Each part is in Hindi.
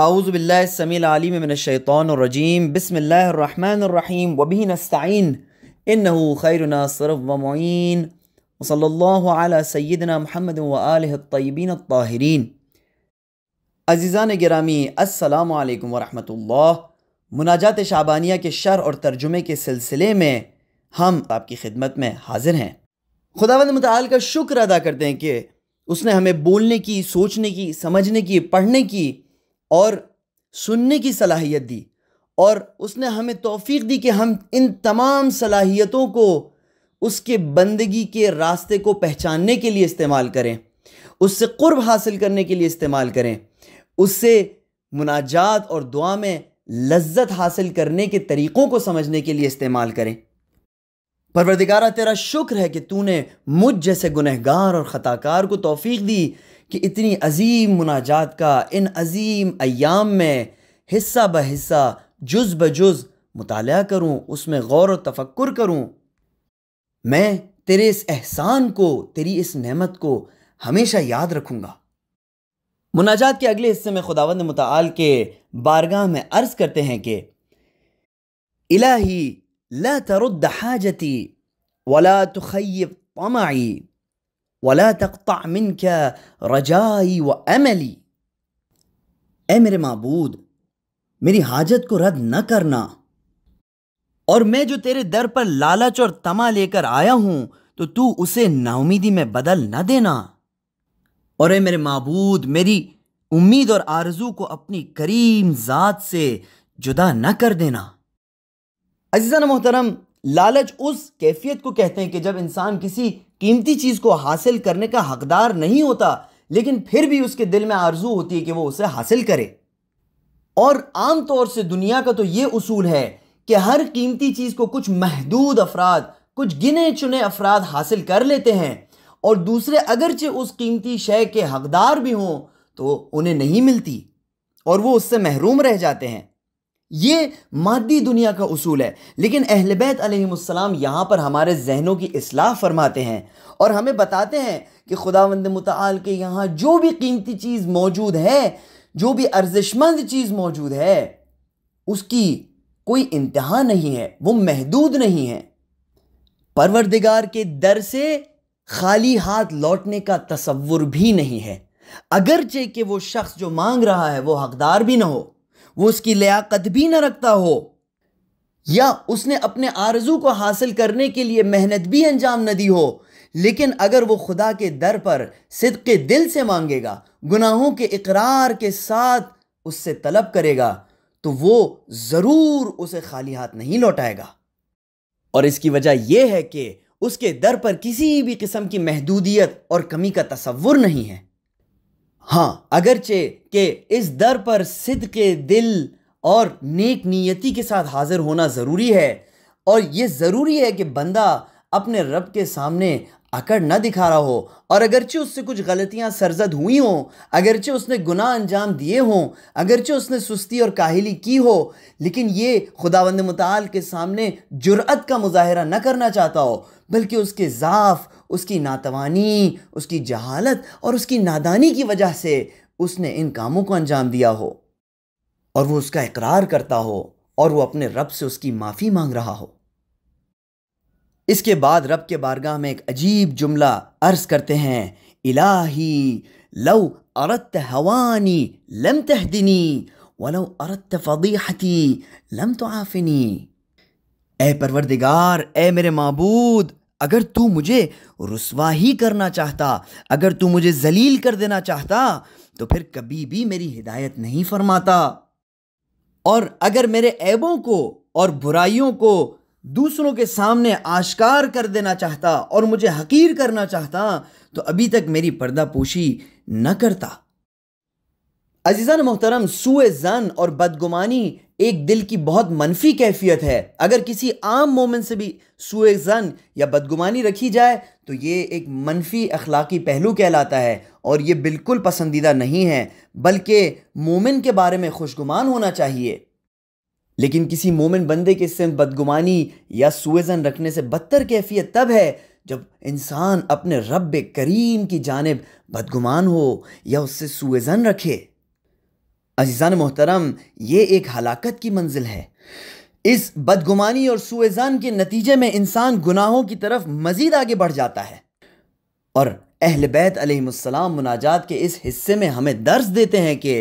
आउज़बिल्लासमीम बसमीम वबी वबीन इन खैरना सरफ़ वसल सैदना महमद वबिन ताहरीन अज़ीज़ान गिरामी असलकम वरहमल मुनाजात शाबानिया के शर और तर्जुमे के सिलसिले में हम आपकी खिदमत में हाजिर हैं खुदावंद मताल का शुक्र अदा करते हैं कि उसने हमें बोलने की सोचने की समझने की पढ़ने की और सुनने की सलाहियत दी और उसने हमें तौफीक दी कि हम इन तमाम सलाहियतों को उसके बंदगी के रास्ते को पहचानने के लिए इस्तेमाल करें उससे क़ुर्ब हासिल करने के लिए इस्तेमाल करें उससे मुनाजात और दुआ में लज्जत हासिल करने के तरीक़ों को समझने के लिए इस्तेमाल करें परवरदिगारा तेरा शुक्र है कि तूने मुझ जैसे गुनहगार और ख़ताकार को तौफीक दी कि इतनी अजीम मुनाजात का इन अजीम अयाम में हिस्सा ब हिस्सा जुज़ ब जुज़ मुताल करूँ उसमें गौर व तफक्र करूँ मैं तेरे इस एहसान को तेरी इस नेमत को हमेशा याद रखूँगा मुनाजात के अगले हिस्से में खुदावंद मताल के बारगाह में अर्ज़ करते हैं कि इलाही ला तरुद्द हाजती वला तखैब तमाई वला तख्ता मिन क्या रजाई व अमली ए मेरे मबूद मेरी हाजत को रद्द न करना और मैं जो तेरे दर पर लालच और तमा लेकर आया हूं तो तू उसे नाउमीदी में बदल न देना और ए मेरे मबूद मेरी उम्मीद और आरजू को अपनी करीम ज़ात से जुदा न कर देना अजीज़ा मोहतरम लालच उस कैफियत को कहते हैं कि जब इंसान किसी कीमती चीज़ को हासिल करने का हकदार नहीं होता लेकिन फिर भी उसके दिल में आरजू होती है कि वो उसे हासिल करे और आमतौर से दुनिया का तो ये उसूल है कि हर कीमती चीज़ को कुछ महदूद अफराद कुछ गिने चुने अफराद हासिल कर लेते हैं और दूसरे अगरचे उस कीमती शय के हकदार भी हों तो उन्हें नहीं मिलती और वो उससे महरूम रह जाते हैं ये मादी दुनिया का उसूल है लेकिन अहल बैत यहाँ पर हमारे जहनों की असलाह फरमाते हैं और हमें बताते हैं कि खुदावंद मताल के यहाँ जो भी कीमती चीज़ मौजूद है जो भी अर्जिशमंद चीज़ मौजूद है उसकी कोई इंतहा नहीं है वो महदूद नहीं है परवरदिगार के दर से खाली हाथ लौटने का तस्वुर भी नहीं है अगरचे कि वो शख्स जो मांग रहा है वो हकदार भी ना हो वो उसकी लियाकत भी न रखता हो या उसने अपने आरजू को हासिल करने के लिए मेहनत भी अंजाम न दी हो लेकिन अगर वो खुदा के दर पर सिद के दिल से मांगेगा गुनाहों के इकरार के साथ उससे तलब करेगा तो वो ज़रूर उसे खाली हाथ नहीं लौटाएगा और इसकी वजह यह है कि उसके दर पर किसी भी किस्म की महदूदियत और कमी का तस्वुर नहीं है हाँ अगरचे के इस दर पर सिद्ध के दिल और नेक नीयती के साथ हाज़िर होना ज़रूरी है और ये ज़रूरी है कि बंदा अपने रब के सामने अकड़ ना दिखा रहा हो और अगरचे उससे कुछ गलतियां सरजद हुई हों अगरचे उसने गुनाह अंजाम दिए हों अगरचे उसने सुस्ती और काहली की हो लेकिन ये खुदावंद मताल के सामने जुरअत का मुजाहरा न करना चाहता हो बल्कि उसके ज़ाफ़ उसकी नातवानी उसकी जहालत और उसकी नादानी की वजह से उसने इन कामों को अंजाम दिया हो और वो उसका इकरार करता हो और वो अपने रब से उसकी माफ़ी मांग रहा हो इसके बाद रब के बारगाह में एक अजीब जुमला अर्ज करते हैं इलाही लव अरत हवानी लम तहदिनी वलव अरत फदीहती लम तो आफिनी ए परवरदिगार ए मेरे महबूद अगर तू मुझे रसवा ही करना चाहता अगर तू मुझे जलील कर देना चाहता तो फिर कभी भी मेरी हिदायत नहीं फरमाता और अगर मेरे ऐबों को और बुराइयों को दूसरों के सामने आश्कार कर देना चाहता और मुझे हकीर करना चाहता तो अभी तक मेरी पर्दापोशी न करता अजीजा मोहतरम सुए ज़न और बदगुमानी एक दिल की बहुत मनफी कैफियत है अगर किसी आम मोमिन से भी सुए ज़न या बदगुमानी रखी जाए तो ये एक मनफी अखलाक़ी पहलू कहलाता है और ये बिल्कुल पसंदीदा नहीं है बल्कि मोमिन के बारे में खुशगुमान होना चाहिए लेकिन किसी मोमिन बंदे के सिर्फ बदगुमानी या सुएजन रखने से बदतर कैफियत तब है जब इंसान अपने रब करीम की जानब बदगुमान हो या उससे सुएजन रखे अजीज़ान मोहतरम ये एक हलाकत की मंजिल है इस बदगुमानी और सुएजान के नतीजे में इंसान गुनाहों की तरफ मज़ीद आगे बढ़ जाता है और अहल बैत अलैहिस्सलाम मुनाजात के इस हिस्से में हमें दर्ज देते हैं कि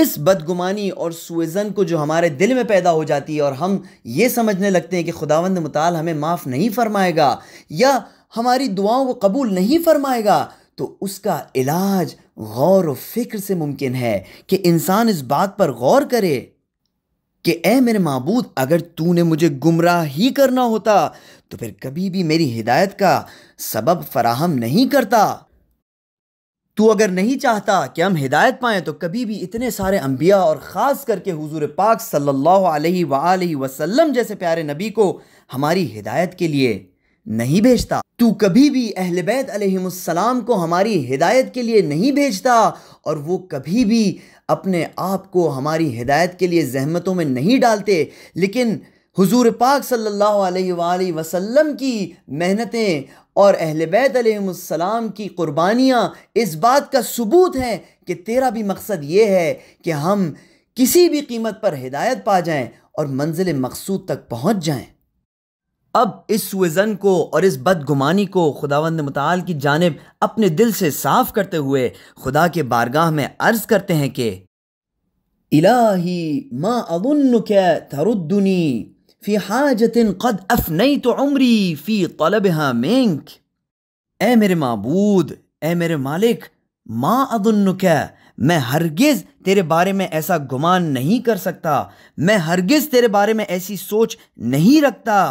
इस बदगुमानी और सुएजन को जो हमारे दिल में पैदा हो जाती है और हम ये समझने लगते हैं कि खुदावंद मताल हमें माफ़ नहीं फरमाएगा या हमारी दुआओं को कबूल नहीं फरमाएगा तो उसका इलाज गौर व फिक्र से मुमकिन है कि इंसान इस बात पर गौर करे कि ए मेरे मबूद अगर तूने मुझे गुमराह ही करना होता तो फिर कभी भी मेरी हिदायत का सबब फराहम नहीं करता तू अगर नहीं चाहता कि हम हिदायत पाएं तो कभी भी इतने सारे अम्बिया और ख़ास करके हुजूर पाक सल्लल्लाहु अलैहि वसल्लम जैसे प्यारे नबी को हमारी हिदायत के लिए नहीं भेजता तू कभी भी अहल बैत अलैहिस्सलाम को हमारी हिदायत के लिए नहीं भेजता और वो कभी भी अपने आप को हमारी हिदायत के लिए जहमतों में नहीं डालते लेकिन हुजूर पाक सल्लल्लाहु अलैहि वसल्लम की मेहनतें और अहले बैत अलैहिस्सलाम की क़ुरबानियाँ इस बात का सबूत हैं कि तेरा भी मकसद ये है कि हम किसी भी कीमत पर हिदायत पा जाएँ और मंजिल मकसूद तक पहुँच जाएँ अब इस सुजन को और इस बदगुमानी को खुदावंद मताल की जानब अपने दिल से साफ करते हुए खुदा के बारगाह में अर्ज़ करते हैं कि इलाही मा अगुन थरुद्दनी फ़ी हाजतिन कद अफ नई तो उमरी फ़ी तलब मेंक ए मेरे मबूद ए मेरे मालिक माँ अदुन मैं हरगिज़ तेरे बारे में ऐसा गुमान नहीं कर सकता मैं हरगिज़ तेरे बारे में ऐसी सोच नहीं रखता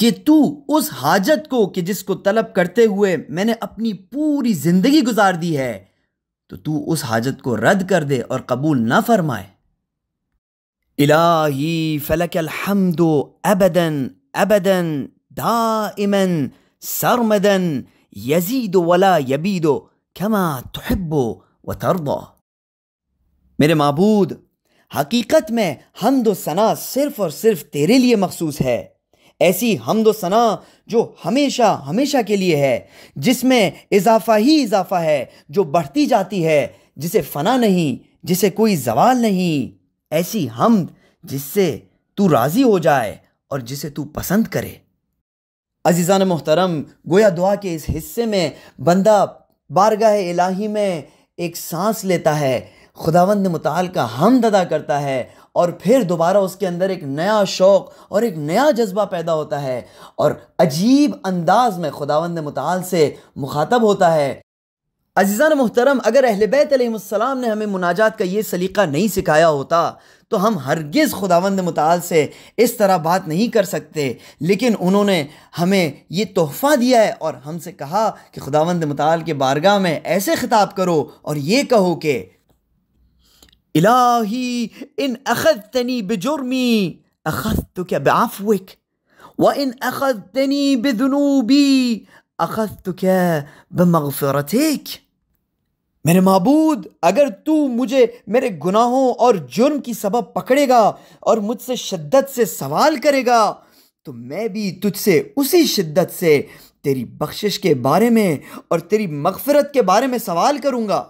कि तू उस हाजत को कि जिसको तलब करते हुए मैंने अपनी पूरी ज़िंदगी गुजार दी है तो तू उस हाजत को रद्द कर दे और कबूल ना फरमाए इलाही फलक अलहमदो अबदन अबदन इमन सरमदन यजीदो वला यबीदो खमा तहब्बो व तरबो मेरे महबूद हकीकत में हमदो सना सिर्फ़ और सिर्फ तेरे लिए मखसूस है ऐसी हमदोसना जो हमेशा हमेशा के लिए है जिसमें इजाफा ही इजाफा है जो बढ़ती जाती है जिसे फना नहीं जिसे कोई जवाल नहीं ऐसी हमद जिससे तू राज़ी हो जाए और जिसे तू पसंद करे अजीज़ान मोहतरम गोया दुआ के इस हिस्से में बंदा बारगाह इलाही में एक सांस लेता है खुदावंद मुताल का हमद अदा करता है और फिर दोबारा उसके अंदर एक नया शौक़ और एक नया जज्बा पैदा होता है और अजीब अंदाज में खुदावंद मताल से मुखातब होता है अजीज़ान मोहतरम अगर अहल बैतम ने हमें मुनाजात का ये सलीका नहीं सिखाया होता तो हम हरगिज़ खुदावंद मताल से इस तरह बात नहीं कर सकते लेकिन उन्होंने हमें ये तोहफ़ा दिया है और हमसे कहा कि खुदावंद मताल के बारगाह में ऐसे ख़िताब करो और ये कहो कि إلهي إن أخذتني بجرمي أخذتك بعفوك وإن أخذتني بذنوبي أخذتك بمغفرتك मेरे महबूद अगर तू मुझे मेरे गुनाहों और जुर्म की सबब पकड़ेगा और मुझसे शिद्दत से सवाल करेगा तो मैं भी तुझसे उसी शिद्दत से तेरी बख्शिश के बारे में और तेरी मगफरत के बारे में सवाल करूँगा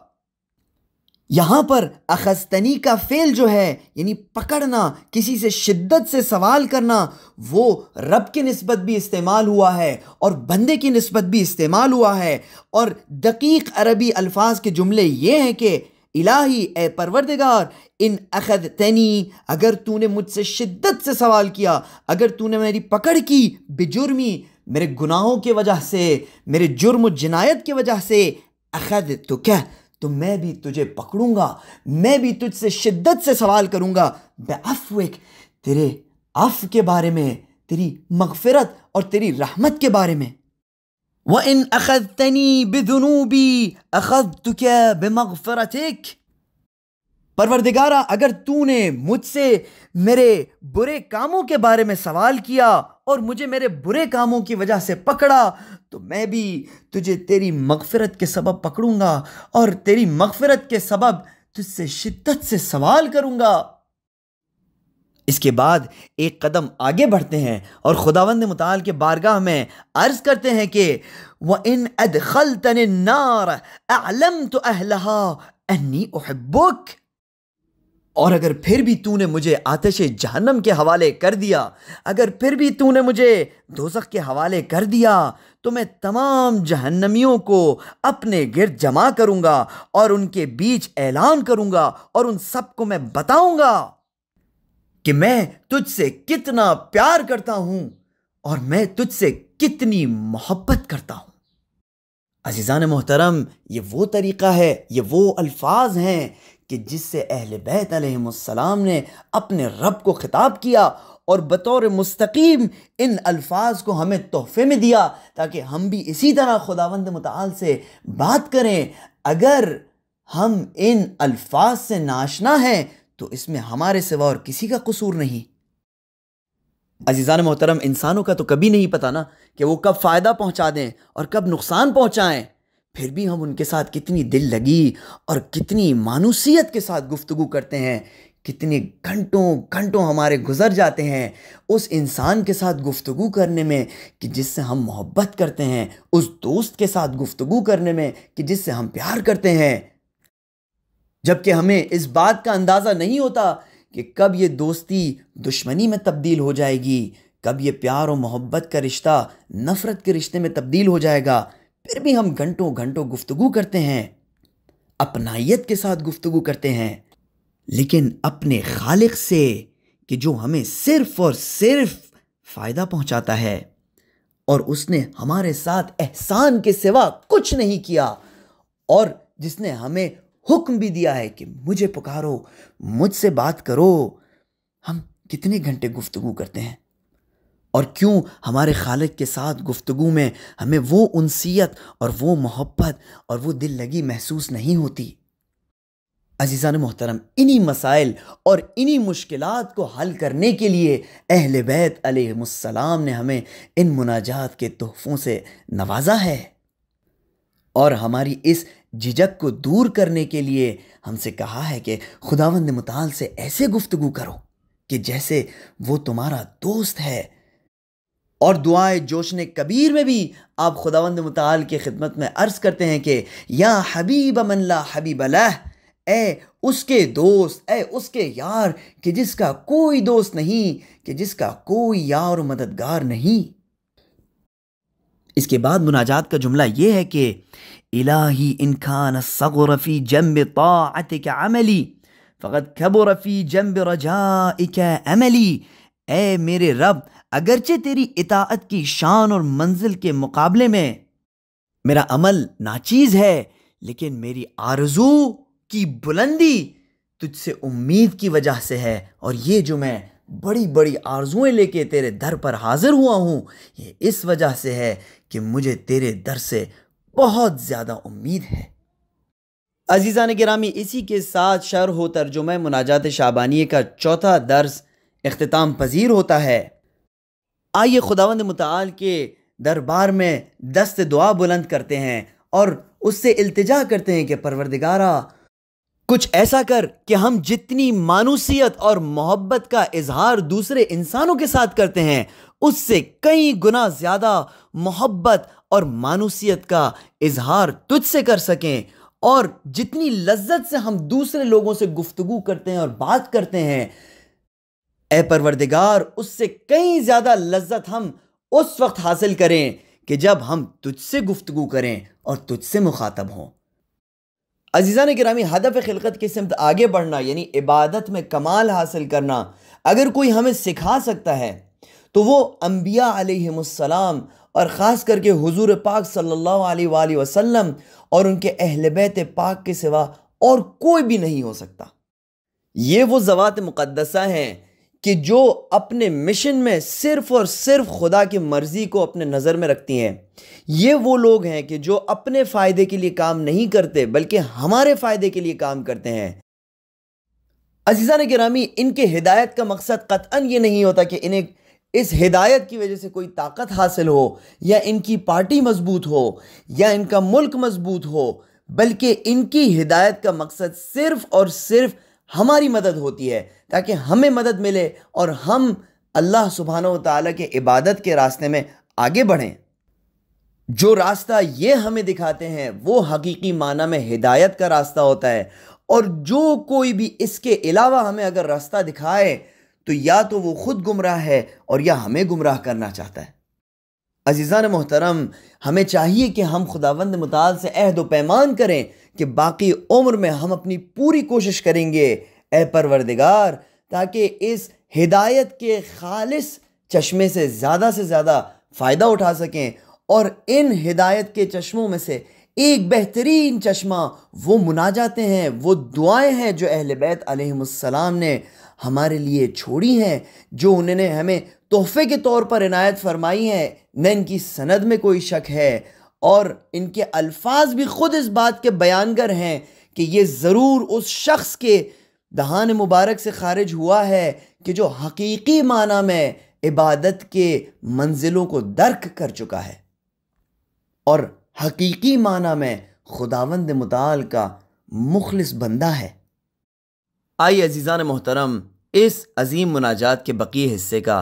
यहाँ पर अखस्तनी का फेल जो है यानी पकड़ना किसी से शिद्दत से सवाल करना वो रब के नस्बत भी इस्तेमाल हुआ है और बंदे की नस्बत भी इस्तेमाल हुआ है और दकीक अरबी अल्फाज के जुमले ये हैं कि इलाही ए परवरदगार इन अखद तनी अगर तूने मुझसे शिद्दत से सवाल किया अगर तूने मेरी पकड़ की बेजुर्मी मेरे गुनाहों की वजह से मेरे जुर्म जनायत की वजह से अखद तो क्या तो मैं भी तुझे पकड़ूंगा मैं भी तुझसे शिद्दत से सवाल करूंगा बेअफ़िक तेरे अफ़ के बारे में तेरी मगफरत और तेरी रहमत के बारे में व इन अखदनी बिदनूबी अखद बेमगफरत एक परवरदिगारा अगर तूने मुझसे मेरे बुरे कामों के बारे में सवाल किया और मुझे मेरे बुरे कामों की वजह से पकड़ा तो मैं भी तुझे तेरी मगफरत के सबब पकड़ूंगा और तेरी मगफरत के सबब तुझसे शिद्दत से सवाल करूंगा इसके बाद एक कदम आगे बढ़ते हैं और खुदावंद मताल के बारगाह में अर्ज़ करते हैं कि वह इन अदल तन नार तो अहलहा अन्नी उहबुक और अगर फिर भी तूने मुझे आतश जहन्नम के हवाले कर दिया अगर फिर भी तूने मुझे दोजख के हवाले कर दिया तो मैं तमाम जहन्नमियों को अपने गिरद जमा करूँगा और उनके बीच ऐलान करूंगा और उन सबको मैं बताऊंगा कि मैं तुझसे कितना प्यार करता हूँ और मैं तुझसे कितनी मोहब्बत करता हूँ अजीजा मोहतरम ये वो तरीक़ा है ये वो अल्फाज हैं कि जिससे अहल बैत ने अपने रब को ख़िताब किया और बतौर मुस्तकीम इन अल्फाज को हमें तोहफे में दिया ताकि हम भी इसी तरह खुदावंद मताल से बात करें अगर हम इन अल्फाज से नाशना हैं तो इसमें हमारे सिवा और किसी का कसूर नहीं अजीज़ान मोहतरम इंसानों का तो कभी नहीं पता ना कि वो कब फ़ायदा पहुंचा दें और कब नुकसान पहुंचाएं फिर भी हम उनके साथ कितनी दिल लगी और कितनी मानुसियत के साथ गुफ्तगु करते हैं कितने घंटों घंटों हमारे गुजर जाते हैं उस इंसान के साथ गुफ्तगु करने में कि जिससे हम मोहब्बत करते हैं उस दोस्त के साथ गुफ्तगु करने में कि जिससे हम प्यार करते हैं जबकि हमें इस बात का अंदाज़ा नहीं होता कि कब ये दोस्ती दुश्मनी में तब्दील हो जाएगी कब ये प्यार और मोहब्बत का रिश्ता नफ़रत के रिश्ते में तब्दील हो जाएगा फिर भी हम घंटों घंटों गुफ्तगु करते हैं अपनाइत के साथ गुफ्तगु करते हैं लेकिन अपने खालिक से कि जो हमें सिर्फ और सिर्फ फ़ायदा पहुंचाता है और उसने हमारे साथ एहसान के सिवा कुछ नहीं किया और जिसने हमें हुक्म भी दिया है कि मुझे पुकारो मुझसे बात करो हम कितने घंटे गुफ्तगु करते हैं और क्यों हमारे खालिक के साथ गुफ्तगु में हमें वो उनसीयत और वो मोहब्बत और वो दिल लगी महसूस नहीं होती अजीज़ान मोहतरम इन्हीं मसाइल और इन्हीं मुश्किल को हल करने के लिए अहल बैत अलैहिस्सलाम ने हमें इन मुनाजात के तहफों से नवाजा है और हमारी इस झिझक को दूर करने के लिए हमसे कहा है कि खुदावंद मताल से ऐसे गुफ्तगु करो कि जैसे वो तुम्हारा दोस्त है और दुआए जोशन कबीर में भी आप खुदावंद मताल की खिदमत में अर्ज़ करते हैं कि या हबीब मनला हबीब लह ए उसके दोस्त ए उसके यार कि जिसका कोई दोस्त नहीं कि जिसका कोई यार मददगार नहीं इसके बाद मुनाजात का जुमला यह है कि इलाही इनखान सगोरफी जम्ब तात क्या अमली फ़कत खबरफ़ी जम्ब रजा अमली ए मेरे रब अगरचे तेरी इताअत की शान और मंजिल के मुकाबले में मेरा अमल नाचीज है लेकिन मेरी आरजू की बुलंदी तुझसे उम्मीद की वजह से है और ये जो मैं बड़ी बड़ी आरजुएं लेके तेरे दर पर हाजिर हुआ हूँ ये इस वजह से है कि मुझे तेरे दर से बहुत ज़्यादा उम्मीद है अजीज़ा ने गिरामी इसी के साथ शर हो तर्जुम मुनाजात शाबानिए का चौथा दर्स अख्ताम पजीर होता है आइए खुदावंद मताल के दरबार में दस्त दुआ बुलंद करते हैं और उससे इल्तिजा करते हैं कि परवरदिगारा कुछ ऐसा कर कि हम जितनी मानूसियत और मोहब्बत का इजहार दूसरे इंसानों के साथ करते हैं उससे कई गुना ज़्यादा मोहब्बत और मानूसियत का इजहार तुझसे कर सकें और जितनी लज्जत से हम दूसरे लोगों से गुफ्तगु करते हैं और बात करते हैं ए परवरदिगार उससे कई ज़्यादा लज्जत हम उस वक्त हासिल करें कि जब हम तुझसे गुफ्तु करें और तुझसे मुखातब हों अजीज़ा ने ग्रामी हदफ खिलकत की सिमत आगे बढ़ना यानी इबादत में कमाल हासिल करना अगर कोई हमें सिखा सकता है तो वो अम्बिया आलतम और ख़ास करके हजूर पाक सल्ला वसलम और उनके अहल बैत पाक के सिवा और कोई भी नहीं हो सकता ये वो ज़वात मुक़दसा हैं कि जो अपने मिशन में सिर्फ और सिर्फ खुदा की मर्ज़ी को अपने नज़र में रखती हैं ये वो लोग हैं कि जो अपने फ़ायदे के लिए काम नहीं करते बल्कि हमारे फ़ायदे के लिए काम करते हैं अजीज़ा ने गिरामी इनके हिदायत का मकसद कतअन ये नहीं होता कि इन्हें इस हिदायत की वजह से कोई ताकत हासिल हो या इनकी पार्टी मजबूत हो या इनका मुल्क मजबूत हो बल्कि इनकी हिदायत का मकसद सिर्फ़ और सिर्फ़ हमारी मदद होती है ताकि हमें मदद मिले और हम अल्लाह सुबहान तला के इबादत के रास्ते में आगे बढ़ें जो रास्ता ये हमें दिखाते हैं वो हकीकी माना में हिदायत का रास्ता होता है और जो कोई भी इसके अलावा हमें अगर रास्ता दिखाए तो या तो वो ख़ुद गुमराह है और या हमें गुमराह करना चाहता है अजीज़ान मोहतरम हमें चाहिए कि हम खुदावंद मताल से अहद व पैमान करें कि बाकी उम्र में हम अपनी पूरी कोशिश करेंगे ए परवरदिगार ताकि इस हिदायत के खालिस चश्मे से ज़्यादा से ज़्यादा फ़ायदा उठा सकें और इन हिदायत के चश्मों में से एक बेहतरीन चश्मा वो मुना जाते हैं वो दुआएं हैं जो अहल बैत आलम ने हमारे लिए छोड़ी हैं जो उन्होंने हमें तोहफ़े के तौर पर इनायत फरमाई हैं न इनकी सनद में कोई शक है और इनके अल्फाज भी ख़ुद इस बात के बयानगर हैं कि ये ज़रूर उस शख्स के दहान मुबारक से खारिज हुआ है कि जो हकीकी माना में इबादत के मंजिलों को दर्क कर चुका है और हकीकी माना में खुदावंद मताल का मुखलस बंदा है आई अजीज़ान मोहतरम इस अजीम मुनाजात के बकी हिस्से का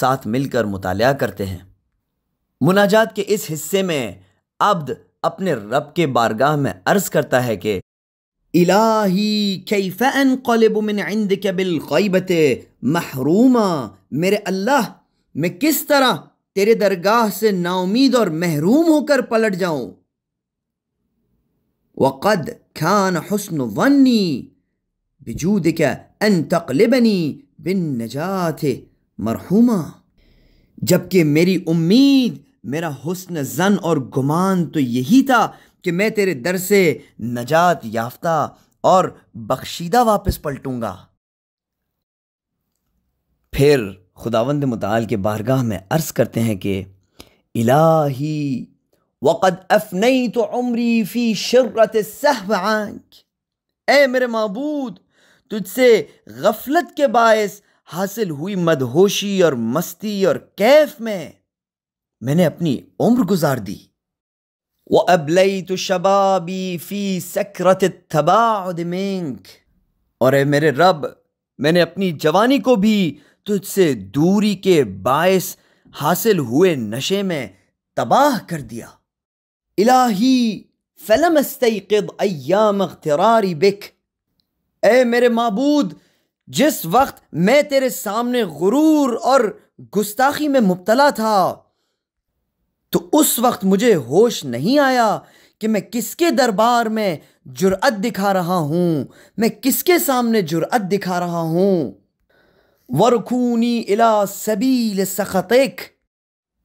साथ मिलकर मुताल करते हैं मुनाजात के इस हिस्से में अब्द अपने रब के बारगाह में अर्ज करता है कि इलाही महरूमा मेरे अल्लाह मैं किस तरह तेरे दरगाह से नाउमीद और महरूम होकर पलट जाऊं वक़द खान हसन वन्नी बिजूद क्या अन तकलिबनी बिन नजात मरहूमा जबकि मेरी उम्मीद मेरा हुस्न जन और गुमान तो यही था कि मैं तेरे दर से नजात याफ्ता और बख्शीदा वापस पलटूंगा फिर खुदावंद मताल के बारगाह में अर्ज़ करते हैं कि इलाही वक़द अफनई तो उमरी फ़ी शरत ए मेरे मबूद तुझसे गफलत के बायस हासिल हुई मदहोशी और मस्ती और कैफ में मैंने अपनी उम्र गुजार दी व अबलई तो शबाबी फ़ी सक्रत थबाक और ए मेरे रब मैंने अपनी जवानी को भी तुझसे दूरी के बायस हासिल हुए नशे में तबाह कर दिया इलाही फलम अयाम अख्तरारी बिक ए मेरे मबूद जिस वक्त मैं तेरे सामने गुरूर और गुस्ताखी में मुबतला था तो उस वक्त मुझे होश नहीं आया कि मैं किसके दरबार में जुरअत दिखा रहा हूँ मैं किसके सामने जुरअत दिखा रहा हूँ वरखूनी इला सबील सख़तेक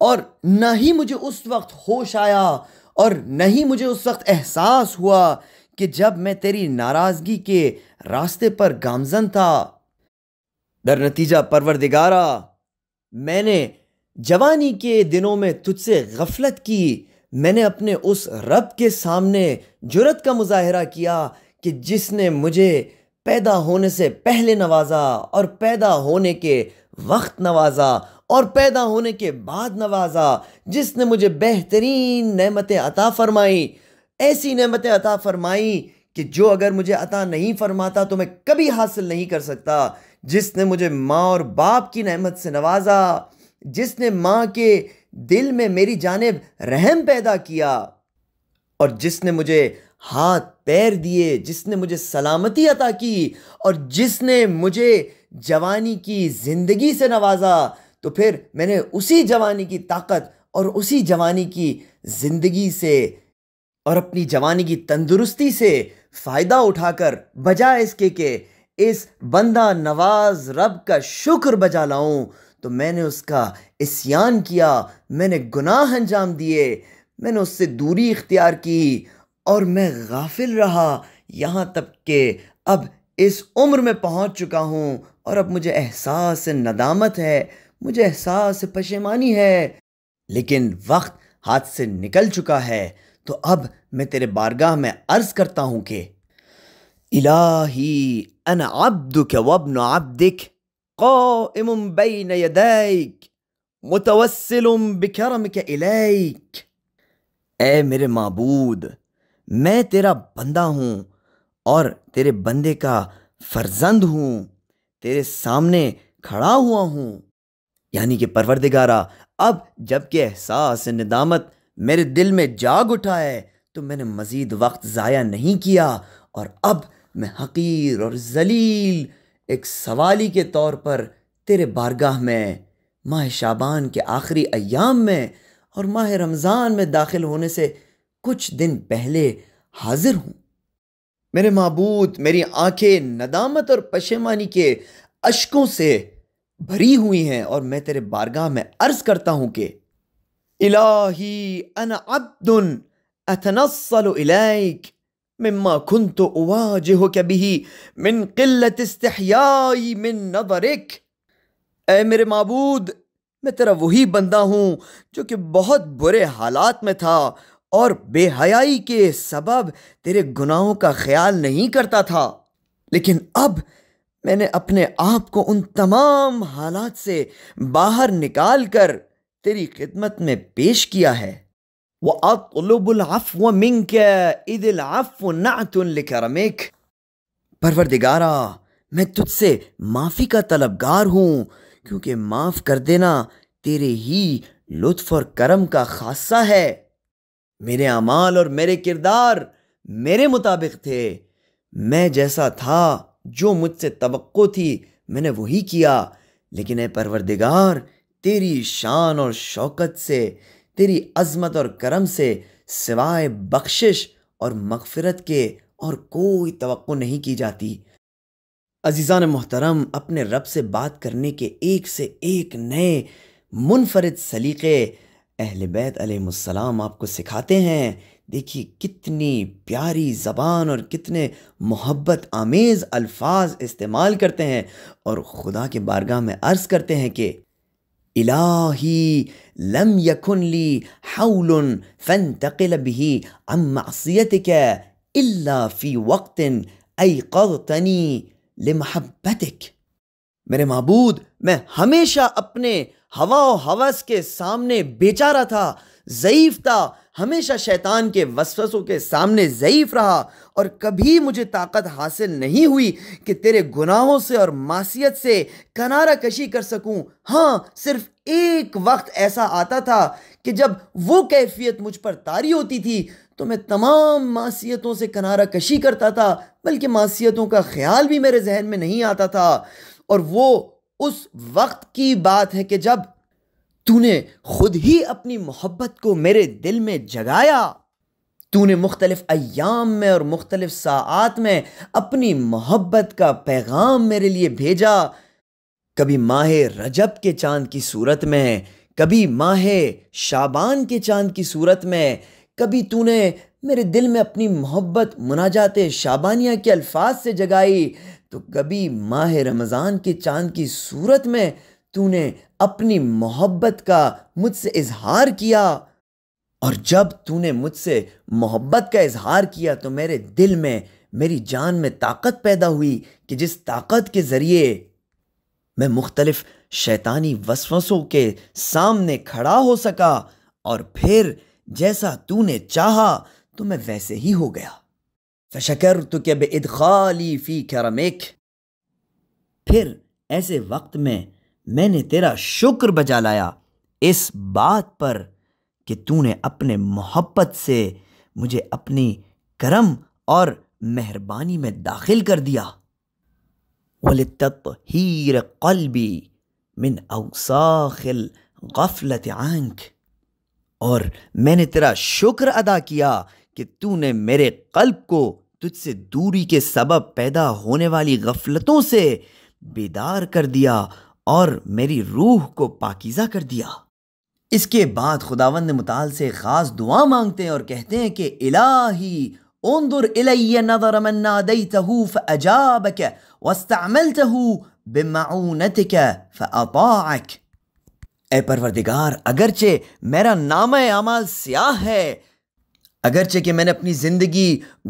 और ना ही मुझे उस वक्त होश आया और न ही मुझे उस वक्त एहसास हुआ कि जब मैं तेरी नाराज़गी के रास्ते पर गामजन था दर नतीजा परवरदिगारा मैंने जवानी के दिनों में तुझसे गफलत की मैंने अपने उस रब के सामने जुरत का मुजाहरा किया कि जिसने मुझे पैदा होने से पहले नवाजा और पैदा होने के वक्त नवाजा और पैदा होने के बाद नवाजा जिसने मुझे बेहतरीन नमतें अता फरमाई ऐसी नमतें अता फरमाई कि जो अगर मुझे अता नहीं फरमाता तो मैं कभी हासिल नहीं कर सकता जिसने मुझे माँ और बाप की नहमत से नवाजा जिसने माँ के दिल में मेरी जानब रहम पैदा किया और जिसने मुझे हाथ पैर दिए जिसने मुझे सलामती अता की और जिसने मुझे जवानी की ज़िंदगी से नवाजा तो फिर मैंने उसी जवानी की ताकत और उसी जवानी की ज़िंदगी से और अपनी जवानी की तंदुरुस्ती से फ़ायदा उठाकर बजाय इसके के इस बंदा नवाज रब का शुक्र बजा लाऊं तो मैंने उसका इसियान किया मैंने गुनाह अंजाम दिए मैंने उससे दूरी इख्तियार की और मैं गाफिल रहा यहाँ तक के अब इस उम्र में पहुँच चुका हूँ और अब मुझे एहसास नदामत है मुझे एहसास पशेमानी है लेकिन वक्त हाथ से निकल चुका है तो अब मैं तेरे बारगाह में अर्ज़ करता हूँ कि इलाही अन आब्दुक वबन आब्दिक قائم بين يديك मुतवसिलुम बिकरम के इलैक मेरे मबूद मैं तेरा बंदा हूं और तेरे बंदे का फर्जंद हूँ तेरे सामने खड़ा हुआ हूँ यानी कि परवरदिगारा अब जबकि एहसास निदामत मेरे दिल में जाग उठा है तो मैंने मज़ीद वक्त ज़ाया नहीं किया और अब मैं हकीर और जलील एक सवाली के तौर पर तेरे बारगाह में माह शाबान के आखिरी अयाम में और माह रमज़ान में दाखिल होने से कुछ दिन पहले हाजिर हूँ मेरे मबूत मेरी आंखें नदामत और पशेमानी के अशकों से भरी हुई हैं और मैं तेरे बारगाह में अर्ज़ करता हूँ कि इलाही अन अब्दुन अथनसलैक مما كنت أواجهك به من قلة استحياई من نظرك ए मेरे मबूद मैं तेरा वही बंदा हूँ जो कि बहुत बुरे हालात में था और बेहयाई के सबब तेरे गुनाहों का ख्याल नहीं करता था लेकिन अब मैंने अपने आप को उन तमाम हालात से बाहर निकाल कर तेरी खिदमत में पेश किया है अतलब परवरदिगारा मैं तुझसे माफ़ी का तलबगार हूँ क्योंकि माफ़ कर देना तेरे ही लुत्फ़ और करम का खासा है मेरे अमाल और मेरे किरदार मेरे मुताबिक थे मैं जैसा था जो मुझसे तो थी मैंने वही किया लेकिन ए परवरदिगार तेरी शान और शौकत से तेरी अजमत और करम से सिवाय बख्शिश और मगफरत के और कोई तो नहीं की जाती अजीज़ान मोहतरम अपने रब से बात करने के एक से एक नए मुनफरद सलीक़े अहल बैत अलैहिस्सलाम आपको सिखाते हैं देखिए कितनी प्यारी ज़बान और कितने मोहब्बत आमेज़ अल्फाज इस्तेमाल करते हैं और ख़ुदा के बारगाह में अर्ज़ करते हैं कि إلهي لم يكن لي حول فانتقل به عن معصيتك إلا في وقت أيقظتني لمحبتك معبود میں ہمیشہ اپنے ہوا و حوث کے سامنے بیچارہ تھا ضعیف تھا हमेशा शैतान के वसवसों के सामने ज़यीफ रहा और कभी मुझे ताकत हासिल नहीं हुई कि तेरे गुनाहों से और मासीत से कनारा कशी कर सकूं हाँ सिर्फ एक वक्त ऐसा आता था कि जब वो कैफियत मुझ पर तारी होती थी तो मैं तमाम मासीतों से कनारा कशी करता था बल्कि मासीतों का ख्याल भी मेरे जहन में नहीं आता था और वो उस वक्त की बात है कि जब तूने खुद ही अपनी मोहब्बत को मेरे दिल में जगाया तूने मुख्तलिफ अयाम में और मुख्तलिफ सात में अपनी मोहब्बत का पैगाम मेरे लिए भेजा कभी माह रजब के चांद की सूरत में कभी माह शाबान के चांद की सूरत में कभी तूने मेरे दिल में अपनी मोहब्बत मुनाजात शाबानिया के अल्फाज से जगाई तो कभी माह रमज़ान के चांद की सूरत में तूने अपनी मोहब्बत का मुझसे इजहार किया और जब तूने मुझसे मोहब्बत का इजहार किया तो मेरे दिल में मेरी जान में ताकत पैदा हुई कि जिस ताकत के ज़रिए मैं मुख्तलफ़ शैतानी वसवसों के सामने खड़ा हो सका और फिर जैसा तूने चाहा तो मैं वैसे ही हो गया फशकर तो क्या बेदखाली फ़ी खरमेख फिर ऐसे वक्त में मैंने तेरा शुक्र बजा लाया इस बात पर कि तूने अपने मोहब्बत से मुझे अपनी करम और मेहरबानी में दाखिल कर दिया वलतत हीर कलबी मिन अवसाखिल गफलत आंख और मैंने तेरा शुक्र अदा किया कि तूने मेरे कल्ब को तुझसे दूरी के सबब पैदा होने वाली गफलतों से बेदार कर दिया और मेरी रूह को पाकिजा कर दिया इसके बाद खुदावंद मुताल से ख़ास दुआ मांगते हैं और कहते हैं कि इलाही انظر إلي نظر من ناديته فأجابك واستعملته بمعونتك فأطاعك ए परवरदिगार अगरचे मेरा नाम अमाल स्याह है अगरचे कि मैंने अपनी ज़िंदगी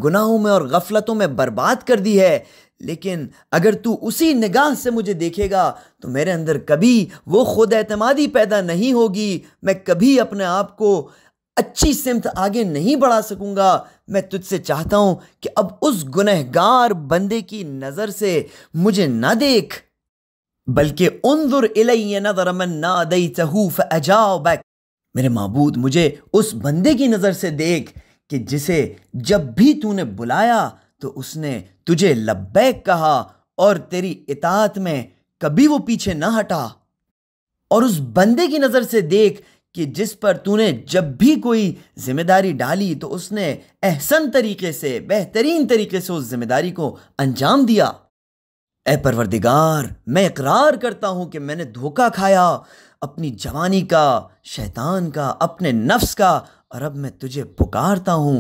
गुनाहों में और गफलतों में बर्बाद कर दी है लेकिन अगर तू उसी निगाह से मुझे देखेगा तो मेरे अंदर कभी वो खुद एतमादी पैदा नहीं होगी मैं कभी अपने आप को अच्छी सिमत आगे नहीं बढ़ा सकूंगा मैं तुझसे चाहता हूं कि अब उस गुनहगार बंदे की नज़र से मुझे ना देख बल्कि उनदुर चहूफ अजाओ बैक मेरे मबूद मुझे उस बंदे की नज़र से देख कि जिसे जब भी तूने बुलाया तो उसने तुझे लब्बैक कहा और तेरी इतात में कभी वो पीछे ना हटा और उस बंदे की नज़र से देख कि जिस पर तूने जब भी कोई जिम्मेदारी डाली तो उसने एहसन तरीके से बेहतरीन तरीके से उस जिम्मेदारी को अंजाम दिया ऐ परवरदिगार मैं इकरार करता हूं कि मैंने धोखा खाया अपनी जवानी का शैतान का अपने नफ्स का और अब मैं तुझे पुकारता हूं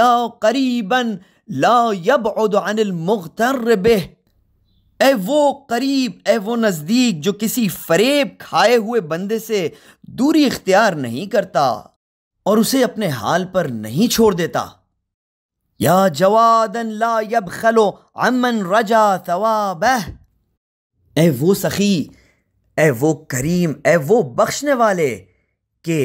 या करीबन ला यबतर बेह ए वो करीब ए वो नज़दीक जो किसी फरेब खाए हुए बंदे से दूरी इख्तियार नहीं करता और उसे अपने हाल पर नहीं छोड़ देता या जवादन ला यब खलो अमन रजा सवाब ए वो सखी ए वो करीम ए वो बख्शने वाले के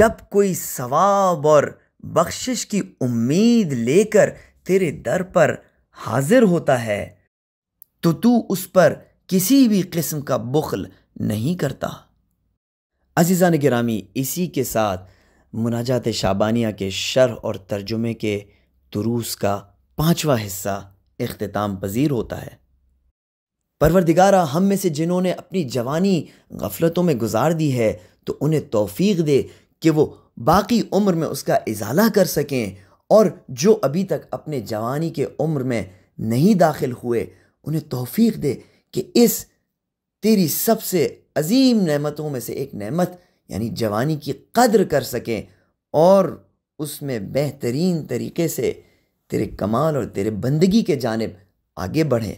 जब कोई सवाब और बख्शिश की उम्मीद लेकर तेरे दर पर हाजिर होता है तो तू उस पर किसी भी किस्म का बुखल नहीं करता अजीजा गिरामी इसी के साथ मुनाजात शाबानिया के शर और तर्जुमे के दुरूस का पांचवा हिस्सा अख्ताम पजीर होता है परवरदिगारा हम में से जिन्होंने अपनी जवानी गफलतों में गुजार दी है तो उन्हें तोफ़ी दे कि वो बाकी उम्र में उसका इजाला कर सकें और जो अभी तक अपने जवानी के उम्र में नहीं दाखिल हुए उन्हें तोफ़ी दे कि इस तेरी सबसे अजीम नमतों में से एक नमत यानी जवानी की कदर कर सकें और उसमें बेहतरीन तरीके से तेरे कमाल और तेरे बंदगी के जानब आगे बढ़ें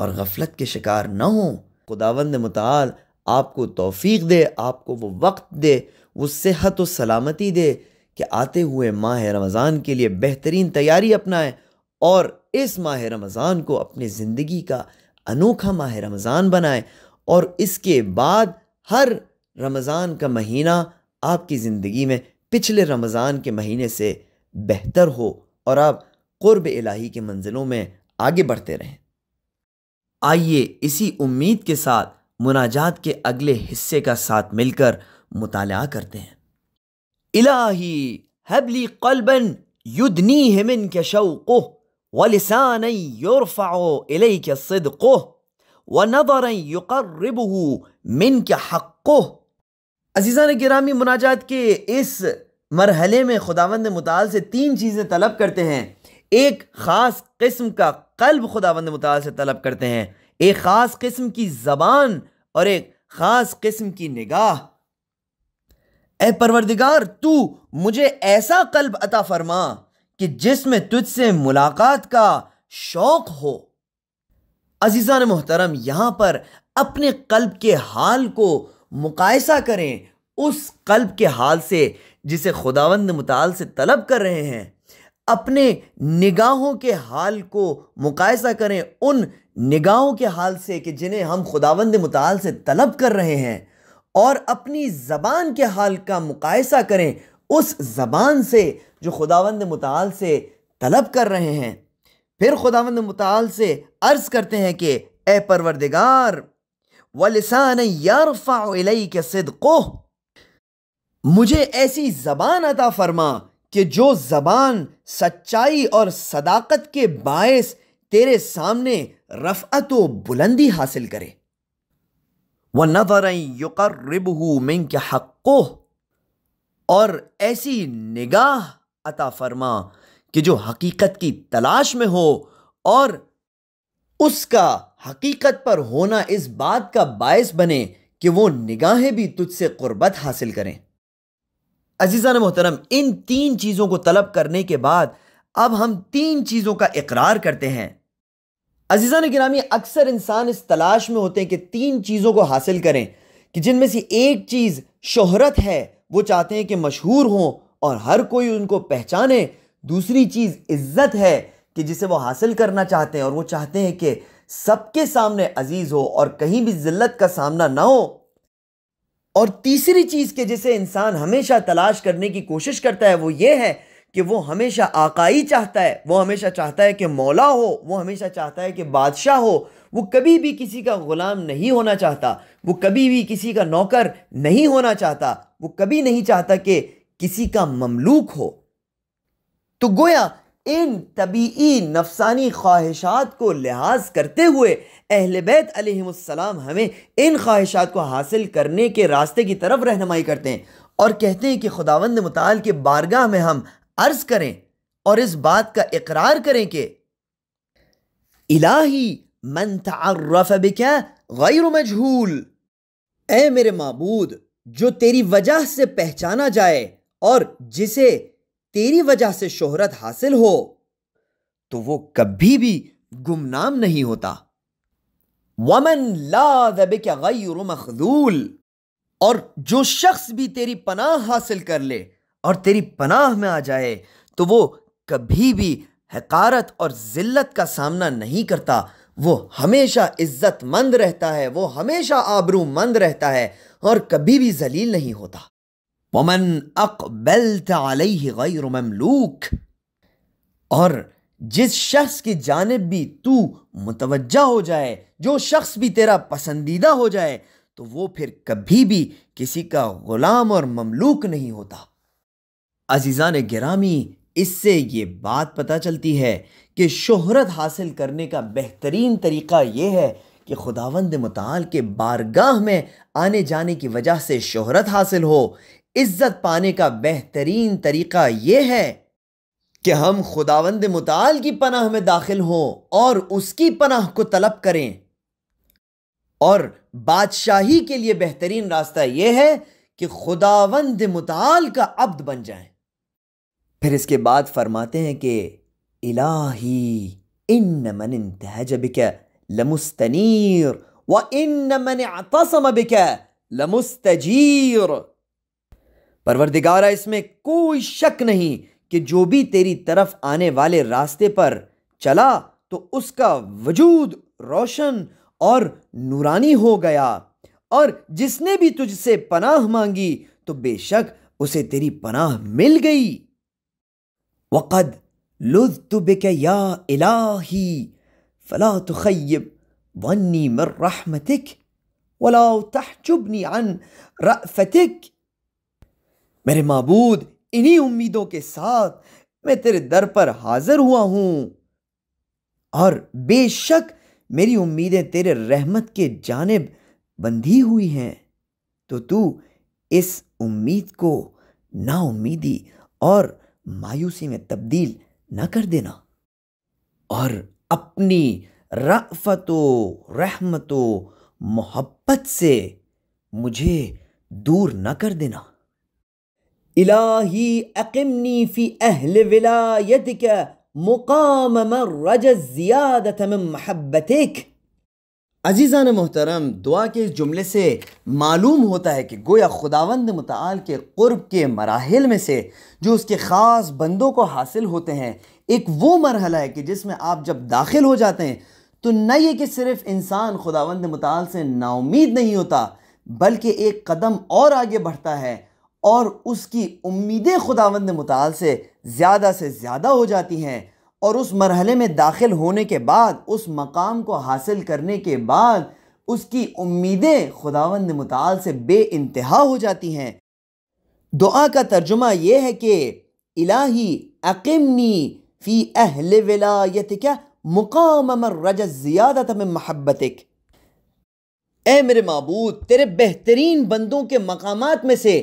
और गफलत के शिकार न हों खुदावंद मताल आपको तोफ़ी दे आपको वो वक्त दे वो सेहत व सलामती दे कि आते हुए माह रमज़ान के लिए बेहतरीन तैयारी अपनाएं और इस माह रमज़ान को अपनी ज़िंदगी का अनोखा माह रमज़ान बनाएं और इसके बाद हर रमज़ान का महीना आपकी ज़िंदगी में पिछले रमज़ान के महीने से बेहतर हो और आप क़ुरब इलाही के मंजिलों में आगे बढ़ते रहें आइए इसी उम्मीद के साथ मुनाजात के अगले हिस्से का साथ मिलकर मुताल करते हैं إلهي هب لي قلبا يدنيه منك شوقه ولسانا يرفع إليك صدقه व युकरब मिन के हक़ो अजीज़ान गिरामी मुनाजात के इस मरहले में खुदावंद मताल से तीन चीज़ें तलब करते हैं एक ख़ास किस्म का कल्ब खुदावंद मताल से तलब करते हैं एक ख़ास किस्म की ज़बान और एक ख़ास किस्म की निगाह ए परवरदिगार तू मुझे ऐसा कल्ब अता फरमा कि जिसमें तुझसे मुलाकात का शौक़ हो ने मोहतरम यहाँ पर अपने कल्ब के हाल को मुकायसा करें उस कल्ब के हाल से जिसे खुदावंद मुताल से तलब कर रहे हैं अपने निगाहों के हाल को मुकायसा करें उन निगाहों के हाल से कि जिन्हें हम खुदावंद मुताल से तलब कर रहे हैं और अपनी ज़बान के हाल का मुकायसा करें उस ज़बान से जो खुदावंद मताल से तलब कर रहे हैं फिर खुदावंद मताल से अर्ज़ करते हैं कि ए परवरदिगार वलसान यारफ़ाई के कोह मुझे ऐसी ज़बान अता फरमा कि जो ज़बान सच्चाई और सदाकत के बायस तेरे सामने रफ़त व बुलंदी हासिल करे व नज़र युकरबहू मिन के हक़ो और ऐसी निगाह अता फरमा कि जो हकीकत की तलाश में हो और उसका हकीकत पर होना इस बात का बायस बने कि वो निगाहें भी तुझसे क़ुरबत हासिल करें अजीज़ा ने मोहतरम इन तीन चीज़ों को तलब करने के बाद अब हम तीन चीज़ों का इकरार करते हैं अजीज़ा ने गिरामी अक्सर इंसान इस तलाश में होते हैं कि तीन चीज़ों को हासिल करें कि जिनमें से एक चीज़ शोहरत है वो चाहते हैं कि मशहूर हों और हर कोई उनको पहचाने दूसरी चीज़ इज़्ज़त है कि जिसे वो हासिल करना चाहते हैं और वो चाहते हैं कि सबके सामने अजीज़ हो और कहीं भी ज़िल्लत का सामना ना हो और तीसरी चीज़ के जिसे इंसान हमेशा तलाश करने की कोशिश करता है वो ये है कि वो हमेशा आकाई चाहता है वो हमेशा चाहता है कि मौला हो वो हमेशा चाहता है कि बादशाह हो वो कभी भी किसी का ग़ुलाम नहीं होना चाहता वो कभी भी किसी का नौकर नहीं होना चाहता वो कभी नहीं चाहता कि किसी का ममलूक हो तो गोया इन तबी नफसानी ख्वाहिशात को लिहाज करते हुए अहल बैत अलैहिस्सलाम हमें इन ख्वाहिशात को हासिल करने के रास्ते की तरफ रहनुमाई करते हैं और कहते हैं कि खुदावंद मताल के बारगाह में हम अर्ज करें और इस बात का इकरार करें कि इलाही मन तर्रफ गैर मजहूल ए मेरे मबूद जो तेरी वजह से पहचाना जाए और जिसे तेरी वजह से शोहरत हासिल हो तो वो कभी भी गुमनाम नहीं होता वमन ला गैर मखदूल और जो शख्स भी तेरी पनाह हासिल कर ले और तेरी पनाह में आ जाए तो वो कभी भी हकारत और ज़िल्लत का सामना नहीं करता वो हमेशा इज्जतमंद रहता है वो हमेशा आबरूमंद रहता है और कभी भी जलील नहीं होता वमन अकबल गैर ममलूक और जिस शख्स की जानब भी तू मुतवजा हो जाए जो शख्स भी तेरा पसंदीदा हो जाए तो वो फिर कभी भी किसी का ग़ुलाम और ममलूक नहीं होता अजीज़ा ने गिरामी इससे ये बात पता चलती है कि शोहरत हासिल करने का बेहतरीन तरीक़ा ये है कि खुदावंद मताल के बारगाह में आने जाने की वजह से शोहरत हासिल हो इज़्ज़त पाने का बेहतरीन तरीक़ा ये है कि हम खुदावंद मताल की पनाह में दाखिल हों और उसकी पनाह को तलब करें और बादशाही के लिए बेहतरीन रास्ता यह है कि खुदावंद मताल का अब्द बन जाएं फिर इसके बाद फरमाते हैं कि इलाही इन मन इंतहज बिक लमुस्तनीर व इन मन आतसम बिक लमुस्तजीर परवरदिगारा इसमें कोई शक नहीं कि जो भी तेरी तरफ आने वाले रास्ते पर चला तो उसका वजूद रोशन और नूरानी हो गया और जिसने भी तुझसे पनाह मांगी तो बेशक उसे तेरी पनाह मिल गई वक़द लुत बिक या इलाही फ़ला तखयब वन्नी मर रहमतिक वला तहजुबनी अन रफ़तिक मेरे मबूद इन्हीं उम्मीदों के साथ मैं तेरे दर पर हाज़िर हुआ हूं और बेशक मेरी उम्मीदें तेरे रहमत के जानब बंधी हुई हैं तो तू इस उम्मीद को नाउमीदी और मायूसी में तब्दील न कर देना और अपनी रफ़तो रहमतो मोहब्बत से मुझे दूर न कर देना इलाही अकमनी फ़ी अहल विलायत मुकाम मुकाम रज ज़्यादत एक अजीज़ान मोहतरम दुआ के इस जुमले से मालूम होता है कि गोया खुदावंद मताल के क़ुरब के मराहल में से जो उसके ख़ास बंदों को हासिल होते हैं एक वो मरहला है कि जिसमें आप जब दाखिल हो जाते हैं तो न ये कि सिर्फ़ इंसान खुदावंद मताल से नाउमीद नहीं होता बल्कि एक कदम और आगे बढ़ता है और उसकी उम्मीदें खुदावंद मताल से ज़्यादा से ज़्यादा हो जाती हैं और उस मरहले में दाखिल होने के बाद उस मकाम को हासिल करने के बाद उसकी उम्मीदें खुदावंद मताल से बे इंतहा हो जाती हैं दुआ का तर्जुमा यह है कि इलाही अकमनी फ़ी अहल विलायत क्या मुकाम रज ज़्यादा में महब्बतिक ए मेरे मबूद तेरे बेहतरीन बंदों के मकाम में से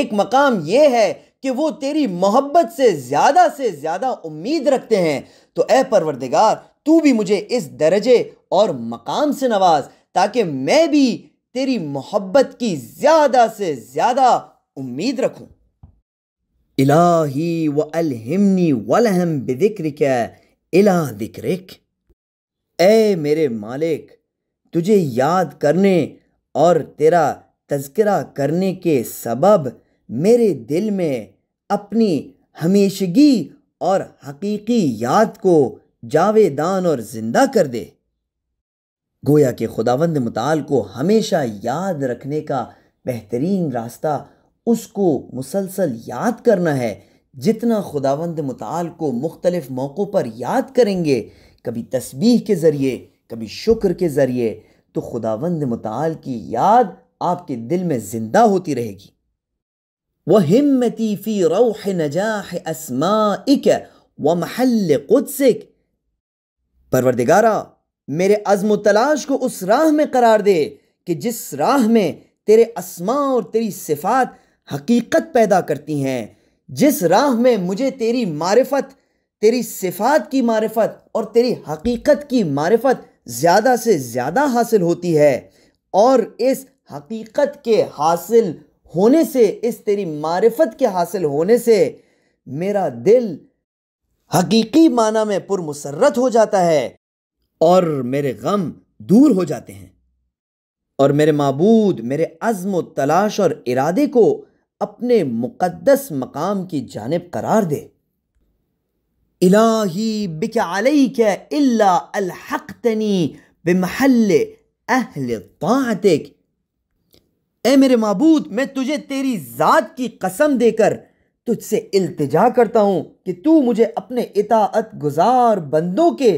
एक मकाम यह है कि वो तेरी मोहब्बत से ज़्यादा से ज़्यादा उम्मीद रखते हैं तो ए परवरदिगार तू भी मुझे इस दर्जे और मकाम से नवाज ताकि मैं भी तेरी मोहब्बत की ज़्यादा से ज़्यादा उम्मीद रखूँ इलाही व अलहमनी वलहम इला दिक्रिक ए मेरे मालिक तुझे याद करने और तेरा तस्करा करने के सबब मेरे दिल में अपनी हमेशगी और हकीकी याद को जावेदान और जिंदा कर दे गोया के खुदावंद मताल को हमेशा याद रखने का बेहतरीन रास्ता उसको मुसलसल याद करना है जितना खुदावंद मताल को मुख्तलिफ मौक़ों पर याद करेंगे कभी तस्बीह के ज़रिए कभी शुक्र के ज़रिए तो खुदावंद मताल की याद आपके दिल में ज़िंदा होती रहेगी وهمتي في روح नजाह اسمائك ومحل قدسك परवरदिगारा मेरे अज़म तलाश को उस राह में करार दे कि जिस राह में तेरे असमा और तेरी सिफात हकीकत पैदा करती हैं जिस राह में मुझे तेरी मारफत तेरी सिफात की मारफत और तेरी हकीकत की मारफत ज़्यादा से ज़्यादा हासिल होती है और इस हकीकत के हासिल होने से इस तेरी मारिफत के हासिल होने से मेरा दिल हकीकी माना में पुरमसरत हो जाता है और मेरे गम दूर हो जाते हैं और मेरे मबूद मेरे अज़म तलाश और इरादे को अपने मुक़दस मकाम की जानब करार दे इलाही बिक अलहक तनी बेमहल अहल तातक ए मेरे मबूद मैं तुझे तेरी ज़ात की कसम देकर तुझसे इल्तिजा करता हूँ कि तू मुझे अपने इतात गुजार बंदों के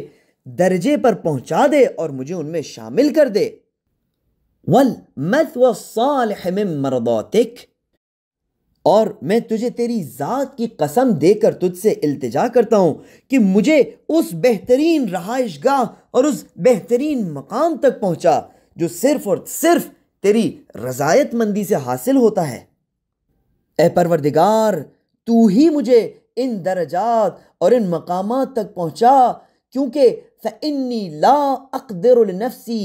दर्जे पर पहुँचा दे और मुझे उनमें शामिल कर दे वल मत मरदौतिक और मैं तुझे तेरी ज़ात की कसम देकर तुझसे इल्तिजा करता हूँ कि मुझे उस बेहतरीन रहाइश गाह और उस बेहतरीन मकाम तक पहुँचा जो सिर्फ़ और सिर्फ़ तेरी रजायतमंदी से हासिल होता है ए परवरदिगार तू ही मुझे इन दर्जात और इन मकाम तक पहुँचा क्योंकि फ़न्नी ला अकदर नफसी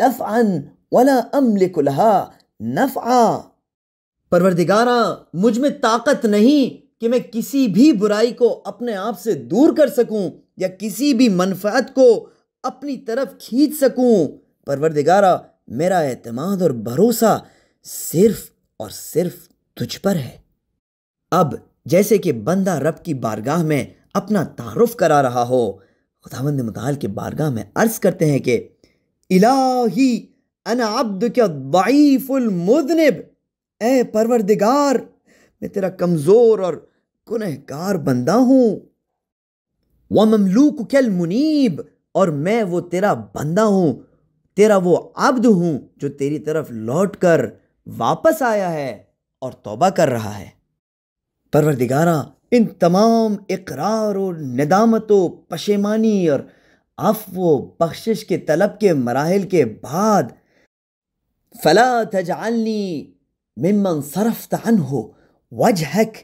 नफ़अन वला अमलिक लहा नफ़ा परवरदिगारा मुझ में ताकत नहीं कि मैं किसी भी बुराई को अपने आप से दूर कर सकूं या किसी भी मनफात को अपनी तरफ खींच सकूं परवरदिगारा मेरा एतमाद और भरोसा सिर्फ और सिर्फ तुझ पर है अब जैसे कि बंदा रब की बारगाह में अपना तारुफ करा रहा हो खुदावंद मताल के बारगाह में अर्ज़ करते हैं कि इलाही अन अब्द क्या मुदनिब ए परवरदिगार मैं तेरा कमज़ोर और गुनहगार बंदा हूं व ममलूक कल मुनीब और मैं वो तेरा बंदा हूं तेरा वो अब्द हूँ जो तेरी तरफ लौट कर वापस आया है और तोबा कर रहा है परवरदिगारा इन तमाम इकरार और नदामत पशेमानी और अफ व बख्शिश के तलब के मराहल के बाद फला तजालनी मिमन सरफ तन हो वजहक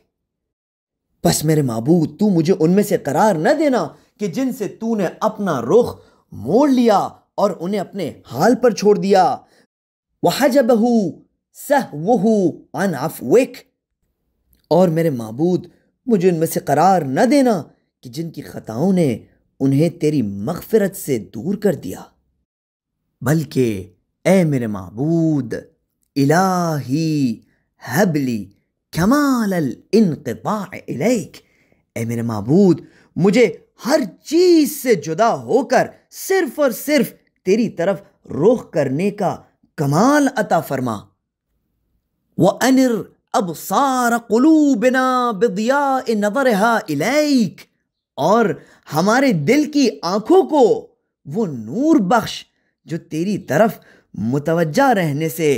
बस मेरे मबूद तू मुझे उनमें से करार न देना कि जिनसे तूने अपना रुख मोड़ लिया और उन्हें अपने हाल पर छोड़ दिया हू सह वहू अन आफवेक और मेरे महबूद मुझे उनमें से करार न देना कि जिनकी ख़ताओं ने उन्हें तेरी मगफरत से दूर कर दिया बल्कि ए मेरे महबूद इलाही हबली कमाल इनकता इलेक ए मेरे महबूद मुझे हर चीज़ से जुदा होकर सिर्फ और सिर्फ तेरी तरफ रोख करने का कमाल अता फरमा वह अनिर अब सारा कुलू बिना बदिया नबर और हमारे दिल की आंखों को वो नूर बख्श जो तेरी तरफ मुतवजा रहने से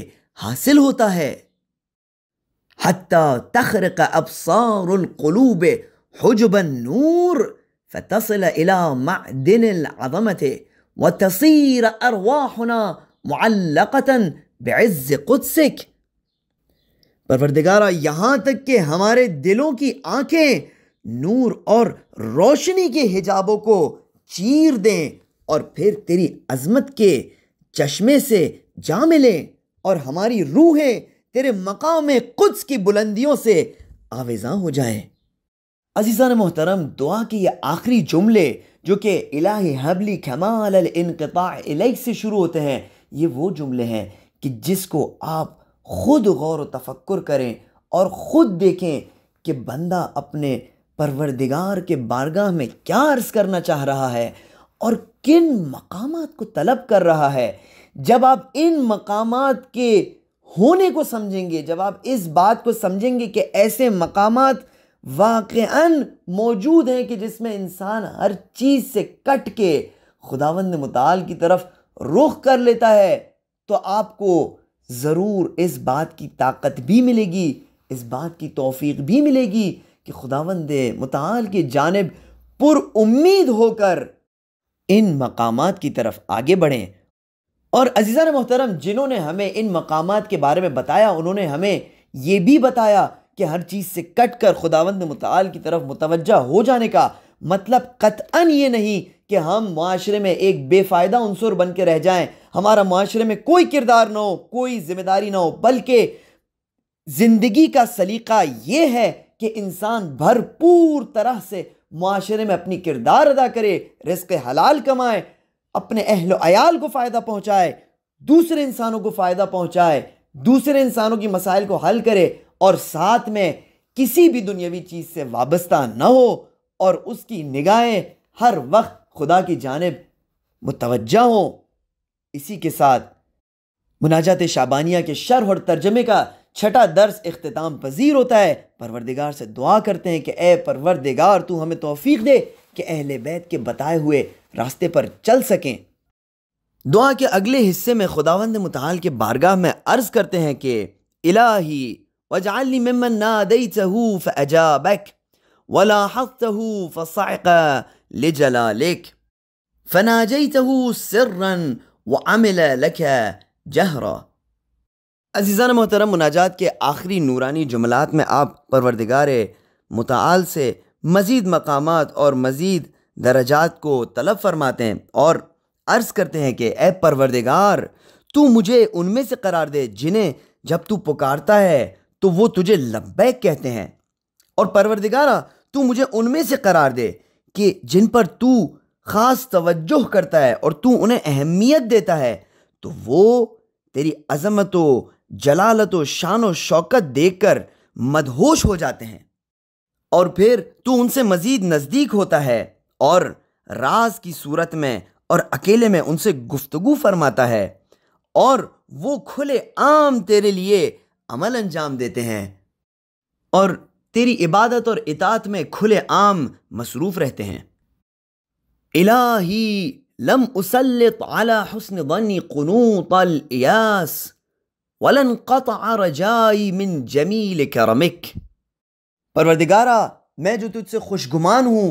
हासिल होता है हत्ता तखर का अबसारकलूब हजबन नूर फतसल इला अदमत है وتصير ارواحنا معلقة بعز قدسك परवरदिगारा यहाँ तक कि हमारे दिलों की आंखें नूर और रोशनी के हिजाबों को चीर दें और फिर तेरी अजमत के चश्मे से जा मिलें और हमारी रूहें तेरे मकाम में कुछ की बुलंदियों से आवेजा हो जाए अजीज़ा ने मोहतरम दुआ के ये आखिरी जुमले जो कि इलाही हबली अल इनकता इलैक से शुरू होते हैं ये वो जुमले हैं कि जिसको आप ख़ुद गौर व तफक्र करें और ख़ुद देखें कि बंदा अपने परवरदिगार के बारगाह में क्या अर्ज़ करना चाह रहा है और किन मकाम को तलब कर रहा है जब आप इन मकाम के होने को समझेंगे जब आप इस बात को समझेंगे कि ऐसे मकामात वाकन मौजूद हैं कि जिसमें इंसान हर चीज़ से कट के खुदावंद मताल की तरफ रुख कर लेता है तो आपको ज़रूर इस बात की ताकत भी मिलेगी इस बात की तोफ़ी भी मिलेगी कि खुदावंद मताल की जानब पुरुद होकर इन मकाम की तरफ आगे बढ़ें और अजीज़ा मोहतरम जिन्होंने हमें इन मकाम के बारे में बताया उन्होंने हमें ये भी बताया कि हर चीज़ से कट कर खुदावंद मताल की तरफ मुतवजा हो जाने का मतलब कतअन ये नहीं कि हम माशरे में एक बेफ़ायदा अनसर बन के रह जाएँ हमारा माशरे में कोई किरदार ना हो कोई जिम्मेदारी ना हो बल्कि ज़िंदगी का सलीका ये है कि इंसान भरपूर तरह से माशरे में अपनी किरदार अदा करे रिस्क हलाल कमाए अपने अहल अयाल को फ़ायदा पहुँचाए दूसरे इंसानों को फ़ायदा पहुँचाए दूसरे इंसानों की मसाइल को हल करे और साथ में किसी भी दुनियावी चीज़ से वाबस्ता न हो और उसकी निगाहें हर वक्त खुदा की जानब मुतवजा हो इसी के साथ मुनाजात शाबानिया के शर और तर्जमे का छठा दर्स अख्ताम पजीर होता है परवरदिगार से दुआ करते हैं कि ए परवरदिगार तू हमें तोफ़ी दे कि अहल बैत के बताए हुए रास्ते पर चल सकें दुआ के अगले हिस्से में खुदावंद मतहाल के बारगाह में अर्ज़ करते हैं कि इलाही वाजाली ममन नादईतहू फ़अजाबक वलाहतहू फ़साक लिजलालिक फ़नाजईतहू सर्रन व अमिल लक जहरा अजीज़ान मोहतरम मुनाजात के आखिरी नूरानी जुमलात में आप परवरदिगार मताल से मज़ीद मकाम और मज़ीद दर्जात को तलब फरमाते हैं और अर्ज़ करते हैं कि ए परवरदिगार तू मुझे उनमें से करार दे जिन्हें जब तू पुकारता है तो वो तुझे लब्बैक कहते हैं और परवरदिगारा तू मुझे उनमें से करार दे कि जिन पर तू ख़ास तवज्जो करता है और तू उन्हें अहमियत देता है तो वो तेरी अजमतो जलालतो शान व शौकत देख कर मदहोश हो जाते हैं और फिर तू उनसे मज़ीद नज़दीक होता है और राज की सूरत में और अकेले में उनसे गुफ्तगु फरमाता है और वो खुले आम तेरे लिए अमल अंजाम देते हैं और तेरी इबादत और इतात में खुले आम मसरूफ़ रहते हैं इलाही लम उसल्लत अला हुस्न बनी क़नूतल इयास वलन क़तअ रजाई मिन जमील करमिक परवरदिगारा मैं जो तुझसे खुशगुमान हूँ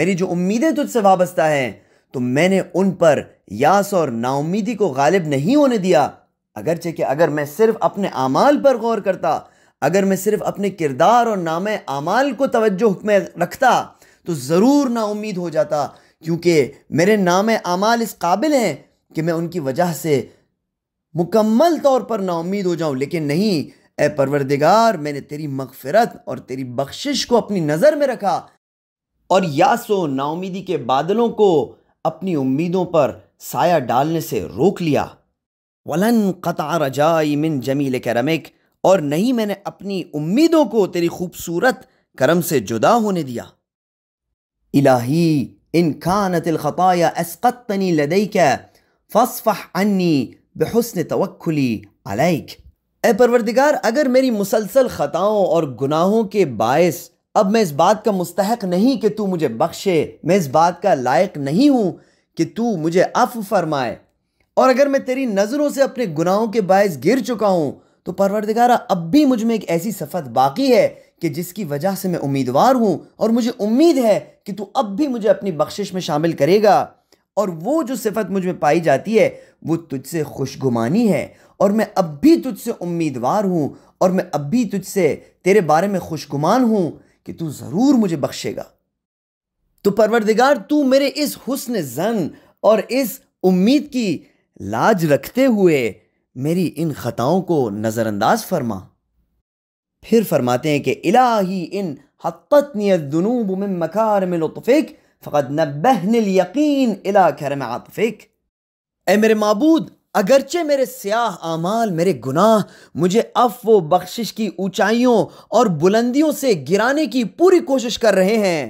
मेरी जो उम्मीदें तुझसे वाबस्ता हैं तो मैंने उन पर यास और नाउमीदी को गालिब नहीं होने दिया अगरचे कि अगर मैं सिर्फ अपने अमाल पर गौर करता अगर मैं सिर्फ अपने किरदार और नाम अमाल को तवज्जो में रखता तो ज़रूर नाउमीद हो जाता क्योंकि मेरे नाम अमाल इस काबिल हैं कि मैं उनकी वजह से मुकम्मल तौर पर नाउमीद हो जाऊं लेकिन नहीं ए परवरदिगार मैंने तेरी मगफरत और तेरी बख्शिश को अपनी नज़र में रखा और यासो नाउमीदी के बादलों को अपनी उम्मीदों पर साया डालने से रोक लिया वलन कता रजाई मिन जमील करमिक और नहीं मैंने अपनी उम्मीदों को तेरी खूबसूरत करम से जुदा होने दिया इलाही इन खानतिल खताया एसकनी लदई क्या फसफ़ अन्नी बेहसन तवक्खुली अलैक ए परवरदिगार अगर मेरी मुसलसल ख़ताओं और गुनाहों के बायस अब मैं इस बात का मुस्तक नहीं कि तू मुझे बख्शे मैं इस बात का लायक नहीं हूँ कि तू मुझे अफ फरमाए और अगर मैं तेरी नज़रों से अपने गुनाहों के बायस गिर चुका हूँ तो परवरदिगारा अब भी मुझ में एक ऐसी सफ़त बाकी है कि जिसकी वजह से मैं उम्मीदवार हूँ और मुझे उम्मीद है कि तू अब भी मुझे अपनी बख्शिश में शामिल करेगा और वो जो सिफत मुझ में पाई जाती है वो तुझसे खुशगुमानी है और मैं अब भी तुझसे उम्मीदवार हूँ और मैं अब भी तुझसे तेरे बारे में खुशगुमान हूँ कि तू ज़रूर मुझे बख्शेगा तो परवरदिगार तू मेरे इस हुस्न जन और इस उम्मीद की लाज रखते हुए मेरी इन ख़ताओं को नज़रअंदाज फरमा फिर फरमाते हैं कि इलाही इन दुनूब में मकार में लुफ़िक फ़कत नबहन यकीन इला खैर में आतफ़िक ए मेरे मबूद अगरचे मेरे स्याह आमाल मेरे गुनाह मुझे अफ व बख्शिश की ऊंचाइयों और बुलंदियों से गिराने की पूरी कोशिश कर रहे हैं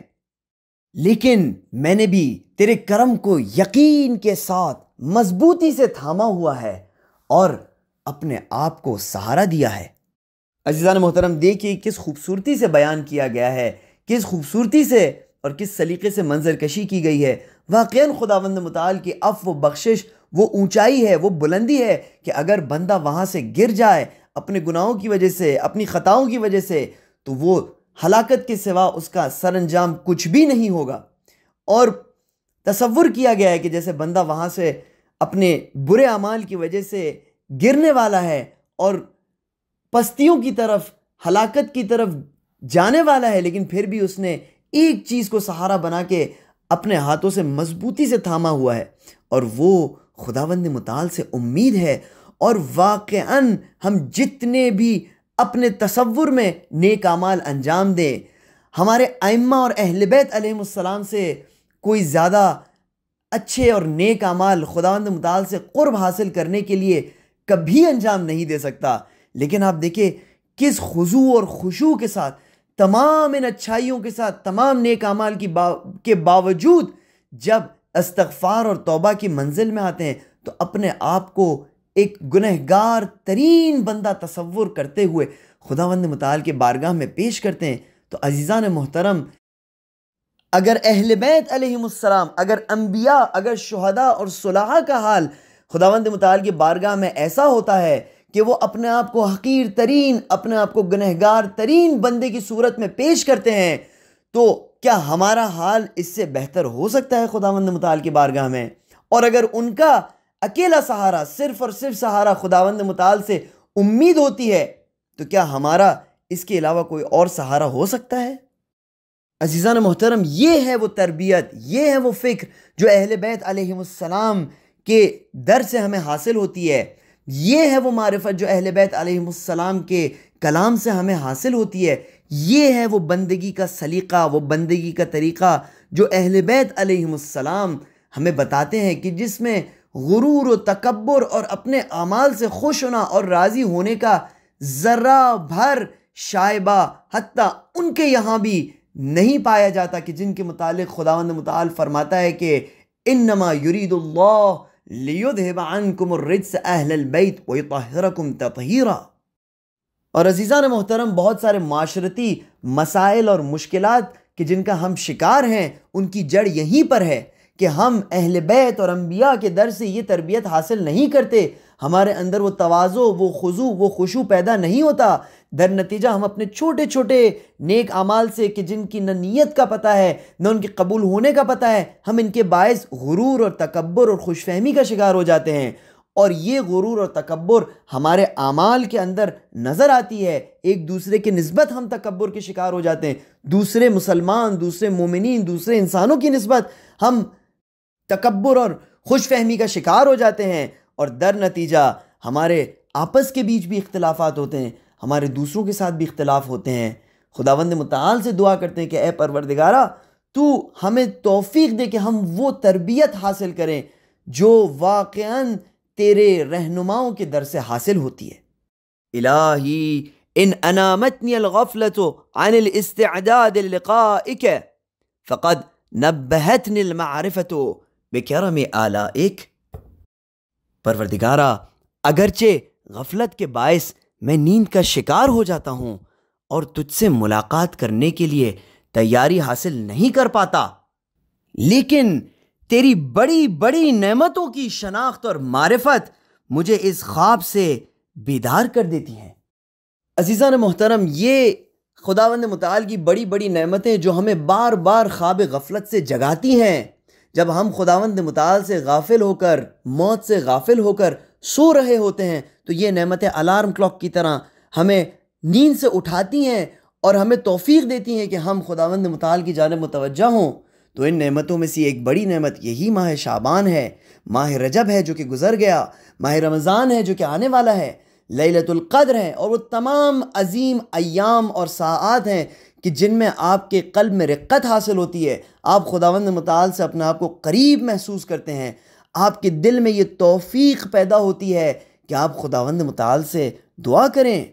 लेकिन मैंने भी तेरे करम को यकीन के साथ मजबूती से थामा हुआ है और अपने आप को सहारा दिया है अजीज़ान मोहतरम देखिए किस खूबसूरती से बयान किया गया है किस खूबसूरती से और किस सलीके से मंजर कशी की गई है वाकई खुदावंद मताल की अफ व बख्शिश वो ऊंचाई है वो बुलंदी है कि अगर बंदा वहाँ से गिर जाए अपने गुनाहों की वजह से अपनी ख़ताओं की वजह से तो वो हलाकत के सिवा उसका सर अंजाम कुछ भी नहीं होगा और तस्वुर किया गया है कि जैसे बंदा वहाँ से अपने बुरे अमाल की वजह से गिरने वाला है और पस्तियों की तरफ हलाकत की तरफ जाने वाला है लेकिन फिर भी उसने एक चीज़ को सहारा बना के अपने हाथों से मजबूती से थामा हुआ है और वो खुदावंद मताल से उम्मीद है और वाक़ हम जितने भी अपने तस्वुर में नेक अमाल अंजाम दें हमारे आइम्मा और अहलबैत आलम से कोई ज़्यादा अच्छे और नेक अमाल खुदांद मताल से क़ुरब हासिल करने के लिए कभी अंजाम नहीं दे सकता लेकिन आप देखिए किस खुजू और खुशू के साथ तमाम इन अच्छाइयों के साथ तमाम नेक अमाल की बा, के बावजूद जब इस्तफ़ार और तोबा की मंजिल में आते हैं तो अपने आप को एक गुनहगार तरीन बंदा तस्वुर करते हुए खुदावंद मताल के बारगाह में पेश करते हैं तो अजीज़ा ने मोहतरम अगर अहल बैत अगर अम्बिया अगर शहदा और सुलह का हाल खुदावंद मताल की बारगाह में ऐसा होता है कि वो अपने आप को हकीर तरीन अपने आप को गनहगार तरीन बंदे की सूरत में पेश करते हैं तो क्या हमारा हाल इससे बेहतर हो सकता है खुदावंद मताल की बारगाह में और अगर उनका अकेला सहारा सिर्फ़ और सिर्फ सहारा खुदावंद मताल से उम्मीद होती है तो क्या हमारा इसके अलावा कोई और सहारा हो सकता है अजीज़ान मोहतरम ये है वो तरबियत ये है वो फ़िक्र जो अहल बैत के दर से हमें हासिल होती है ये है वो मारफत जो अहल बैत के कलाम से हमें हासिल होती है ये है वो बंदगी का सलीका वो बंदगी का तरीक़ा जो अहल बैत हमें बताते हैं कि जिसमें गुरूर व तकबर और अपने अमाल से खुश होना और राज़ी होने का ज़रा भर शायबा हती उनके यहाँ भी नहीं पाया जाता कि जिनके मुतालिक खुदा मताल फरमाता है कि इन नमा युरीदुल्ला तहरा और अजीज़ा ने मोहतरम बहुत सारे माशरती मसाइल और मुश्किल कि जिनका हम शिकार हैं उनकी जड़ यहीं पर है कि हम अहल बैत और अम्बिया के दर से ये तरबियत हासिल नहीं करते हमारे अंदर वो तोज़ो वो खुजू वो खुशू पैदा नहीं होता दर नतीजा हम अपने छोटे छोटे नेक अमाल से कि जिनकी न नीयत का पता है न उनके कबूल होने का पता है हम इनके बायस गुरूर और तकबर और खुश फहमी का शिकार हो जाते हैं और ये गुरूर और तकबर हमारे अमाल के अंदर नज़र आती है एक दूसरे के नस्बत हम तकबर के शिकार हो जाते हैं दूसरे मुसलमान दूसरे मोमिन दूसरे इंसानों की नस्बत हम तकबर और खुश फहमी का शिकार हो जाते हैं और दर नतीजा हमारे आपस के बीच भी इख्तलाफात होते हैं हमारे दूसरों के साथ भी इख्तलाफ होते हैं खुदावंद मताल से दुआ करते हैं कि ए परवरदिगारा तू हमें तोफ़ी दे कि हम वो तरबियत हासिल करें जो वाक़ तेरे रहनुमाओं के दर से हासिल होती है इलाही इन अनामतनीफ़लत अनिल नबहत निलमारफ़त बेकरम आला एक परवरदिगारा अगरचे गफलत के बायस मैं नींद का शिकार हो जाता हूँ और तुझसे मुलाकात करने के लिए तैयारी हासिल नहीं कर पाता लेकिन तेरी बड़ी बड़ी नेमतों की शनाख्त और मारफत मुझे इस ख्वाब से बेदार कर देती है अजीज़ा ने मोहतरम ये खुदावंद मताल की बड़ी बड़ी नेमतें जो हमें बार बार ख्वाब गफलत से जगाती हैं जब हम खुदावंद मताल से गाफिल होकर मौत से गाफिल होकर सो रहे होते हैं तो ये नमतें अलार्म क्लॉक की तरह हमें नींद से उठाती हैं और हमें तोफ़ी देती हैं कि हम खुदावंद मताल की जानब मुतवजह हों तो इन नेमतों में से एक बड़ी नेमत यही माह शाबान है माह रजब है जो कि गुज़र गया माह रमज़ान है जो कि आने वाला है लतुल्क़द्र है और वो तमाम अजीम अयाम और सात हैं कि जिनमें आपके कल में रिक्क़त हासिल होती है आप खुदावंद मताल से अपने आप को करीब महसूस करते हैं आपके दिल में ये तौफीक पैदा होती है कि आप खुदावंद मताल से दुआ करें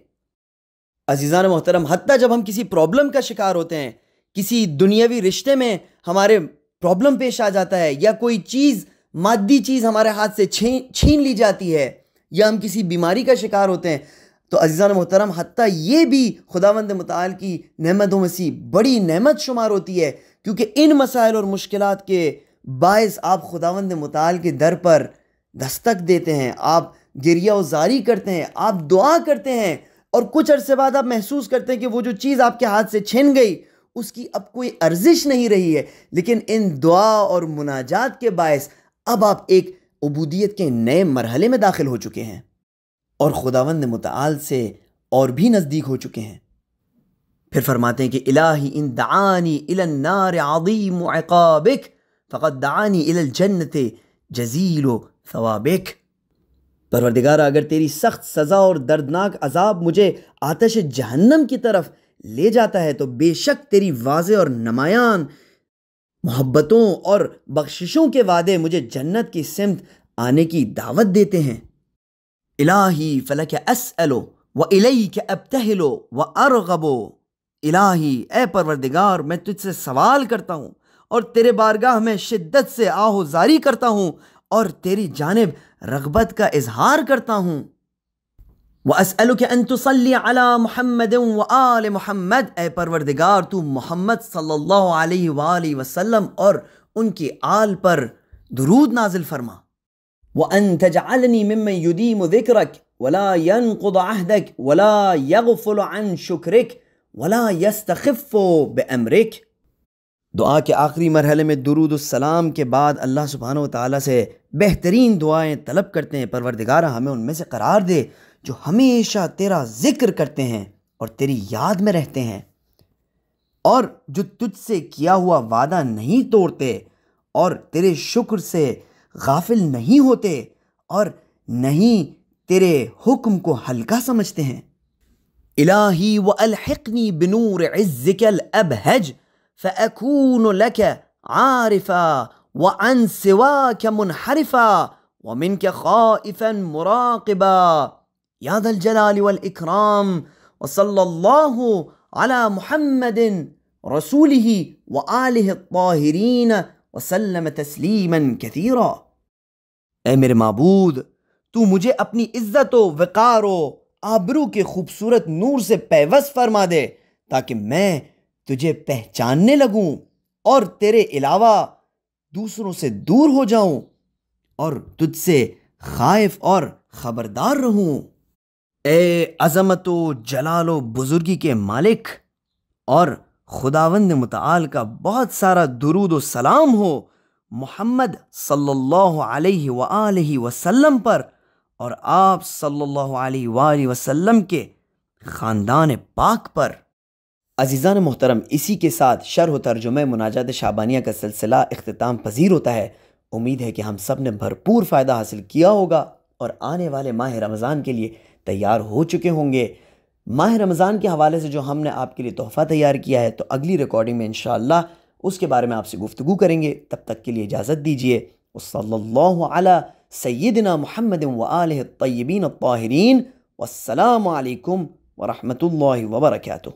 अजीज़ान मोहतरम हती जब हम किसी प्रॉब्लम का शिकार होते हैं किसी दुनियावी रिश्ते में हमारे प्रॉब्लम पेश आ जाता है या कोई चीज़ मादी चीज़ हमारे हाथ से छीन छीन ली जाती है या हम किसी बीमारी का शिकार होते हैं तो अजीज़ान मोहतरम हती ये भी खुदावंद मताल की नहमतों में सी बड़ी नहमत शुमार होती है क्योंकि इन मसाइल और मुश्किल के बायस आप खुदावंद मताल के दर पर दस्तक देते हैं आप गिरिया उजारी करते हैं आप दुआ करते हैं और कुछ अरसे बाद आप महसूस करते हैं कि वो जो चीज़ आपके हाथ से छिन गई उसकी अब कोई अर्जिश नहीं रही है लेकिन इन दुआ और मुनाजात के बायस अब आप एक अबूदियत के नए मरहले में दाखिल हो चुके हैं और खुदावंद मताल से और भी नज़दीक हो चुके हैं फिर फरमाते हैं कि इलाही इन दानी इलन्नार आदीम अकाबिक फ़कत दानी इलल जन्नत जजील सवाबिक परवरदिगार अगर तेरी सख्त सज़ा और दर्दनाक अजाब मुझे आतश जहन्नम की तरफ ले जाता है तो बेशक तेरी वाज और नमायान मोहब्बतों और बख्शिशों के वादे मुझे जन्नत की सिमत आने की दावत देते हैं इलाही फलक असअलो व इलई के अबतहलो व अरगबो इलाही ए परवरदिगार मैं तुझसे सवाल करता हूँ और तेरे बारगाह में शिद्दत से आहोजारी करता हूँ और तेरी जानब रगबत का इजहार करता हूँ व असअल के अनतसली अला महमद व आल महमद ए परवरदिगार तू मोहम्मद सल्लल्लाहु अलैहि वाली वसल्लम और उनकी आल पर दुरूद नाजिल फरमा व अन तजालनी मम युदीम ज़िक्रक वला यनकुद अहदक वला यगफुल अन शुक्रक वला यस्तखफ़ दुआ के आखिरी मरहले में दरूदसलाम के बाद अल्लाह सुबहान तला से बेहतरीन दुआएँ तलब करते हैं परवरदिगार हमें उनमें से करार दे जो हमेशा तेरा ज़िक्र करते हैं और तेरी याद में रहते हैं और जो तुझसे किया हुआ वादा नहीं तोड़ते और तेरे शुक्र से गाफिल नहीं होते और नहीं तेरे हुक्म को हल्का समझते हैं इलाही व अलहकनी बिनूर अब हैज़ فأكون لك عارفا وعن سواك منحرفا ومنك خائفا مراقبا يا ذا الجلال والإكرام وصلى الله على محمد رسوله وآله الطاهرين وسلم تسليما كثيرا اے میرے معبود تو مجھے اپنی عزت و وقار و آبرو کے خوبصورت نور سے پیوس فرما دے تاکہ میں तुझे पहचानने लगूं और तेरे अलावा दूसरों से दूर हो जाऊं और तुझसे खाइफ और खबरदार रहूं ए अजमत जलाल बुजुर्गी के मालिक और खुदावंद मताल का बहुत सारा व सलाम हो मोहम्मद सल्लल्लाहु अलैहि सल्ला वसल्लम पर और आप सल्लल्लाहु अलैहि वसल्लम के ख़ानदान पाक पर अजीज़ान मोहतरम इसी के साथ शरह तर्जुम मुनाजात शाबानिया का सिलसिला अख्ताम पजीर होता है उम्मीद है कि हम सब ने भरपूर फ़ायदा हासिल किया होगा और आने वाले माह रमज़ान के लिए तैयार हो चुके होंगे माह रमज़ान के हवाले से जो हमने आपके लिए तोहफ़ा तैयार किया है तो अगली रिकॉर्डिंग में इन उसके बारे में आपसे गुफ्तु करेंगे तब तक के लिए इजाज़त दीजिए सल्ला सैदना महमद वाल तयबीन ताहरीन वालकम वरहमल वबरकू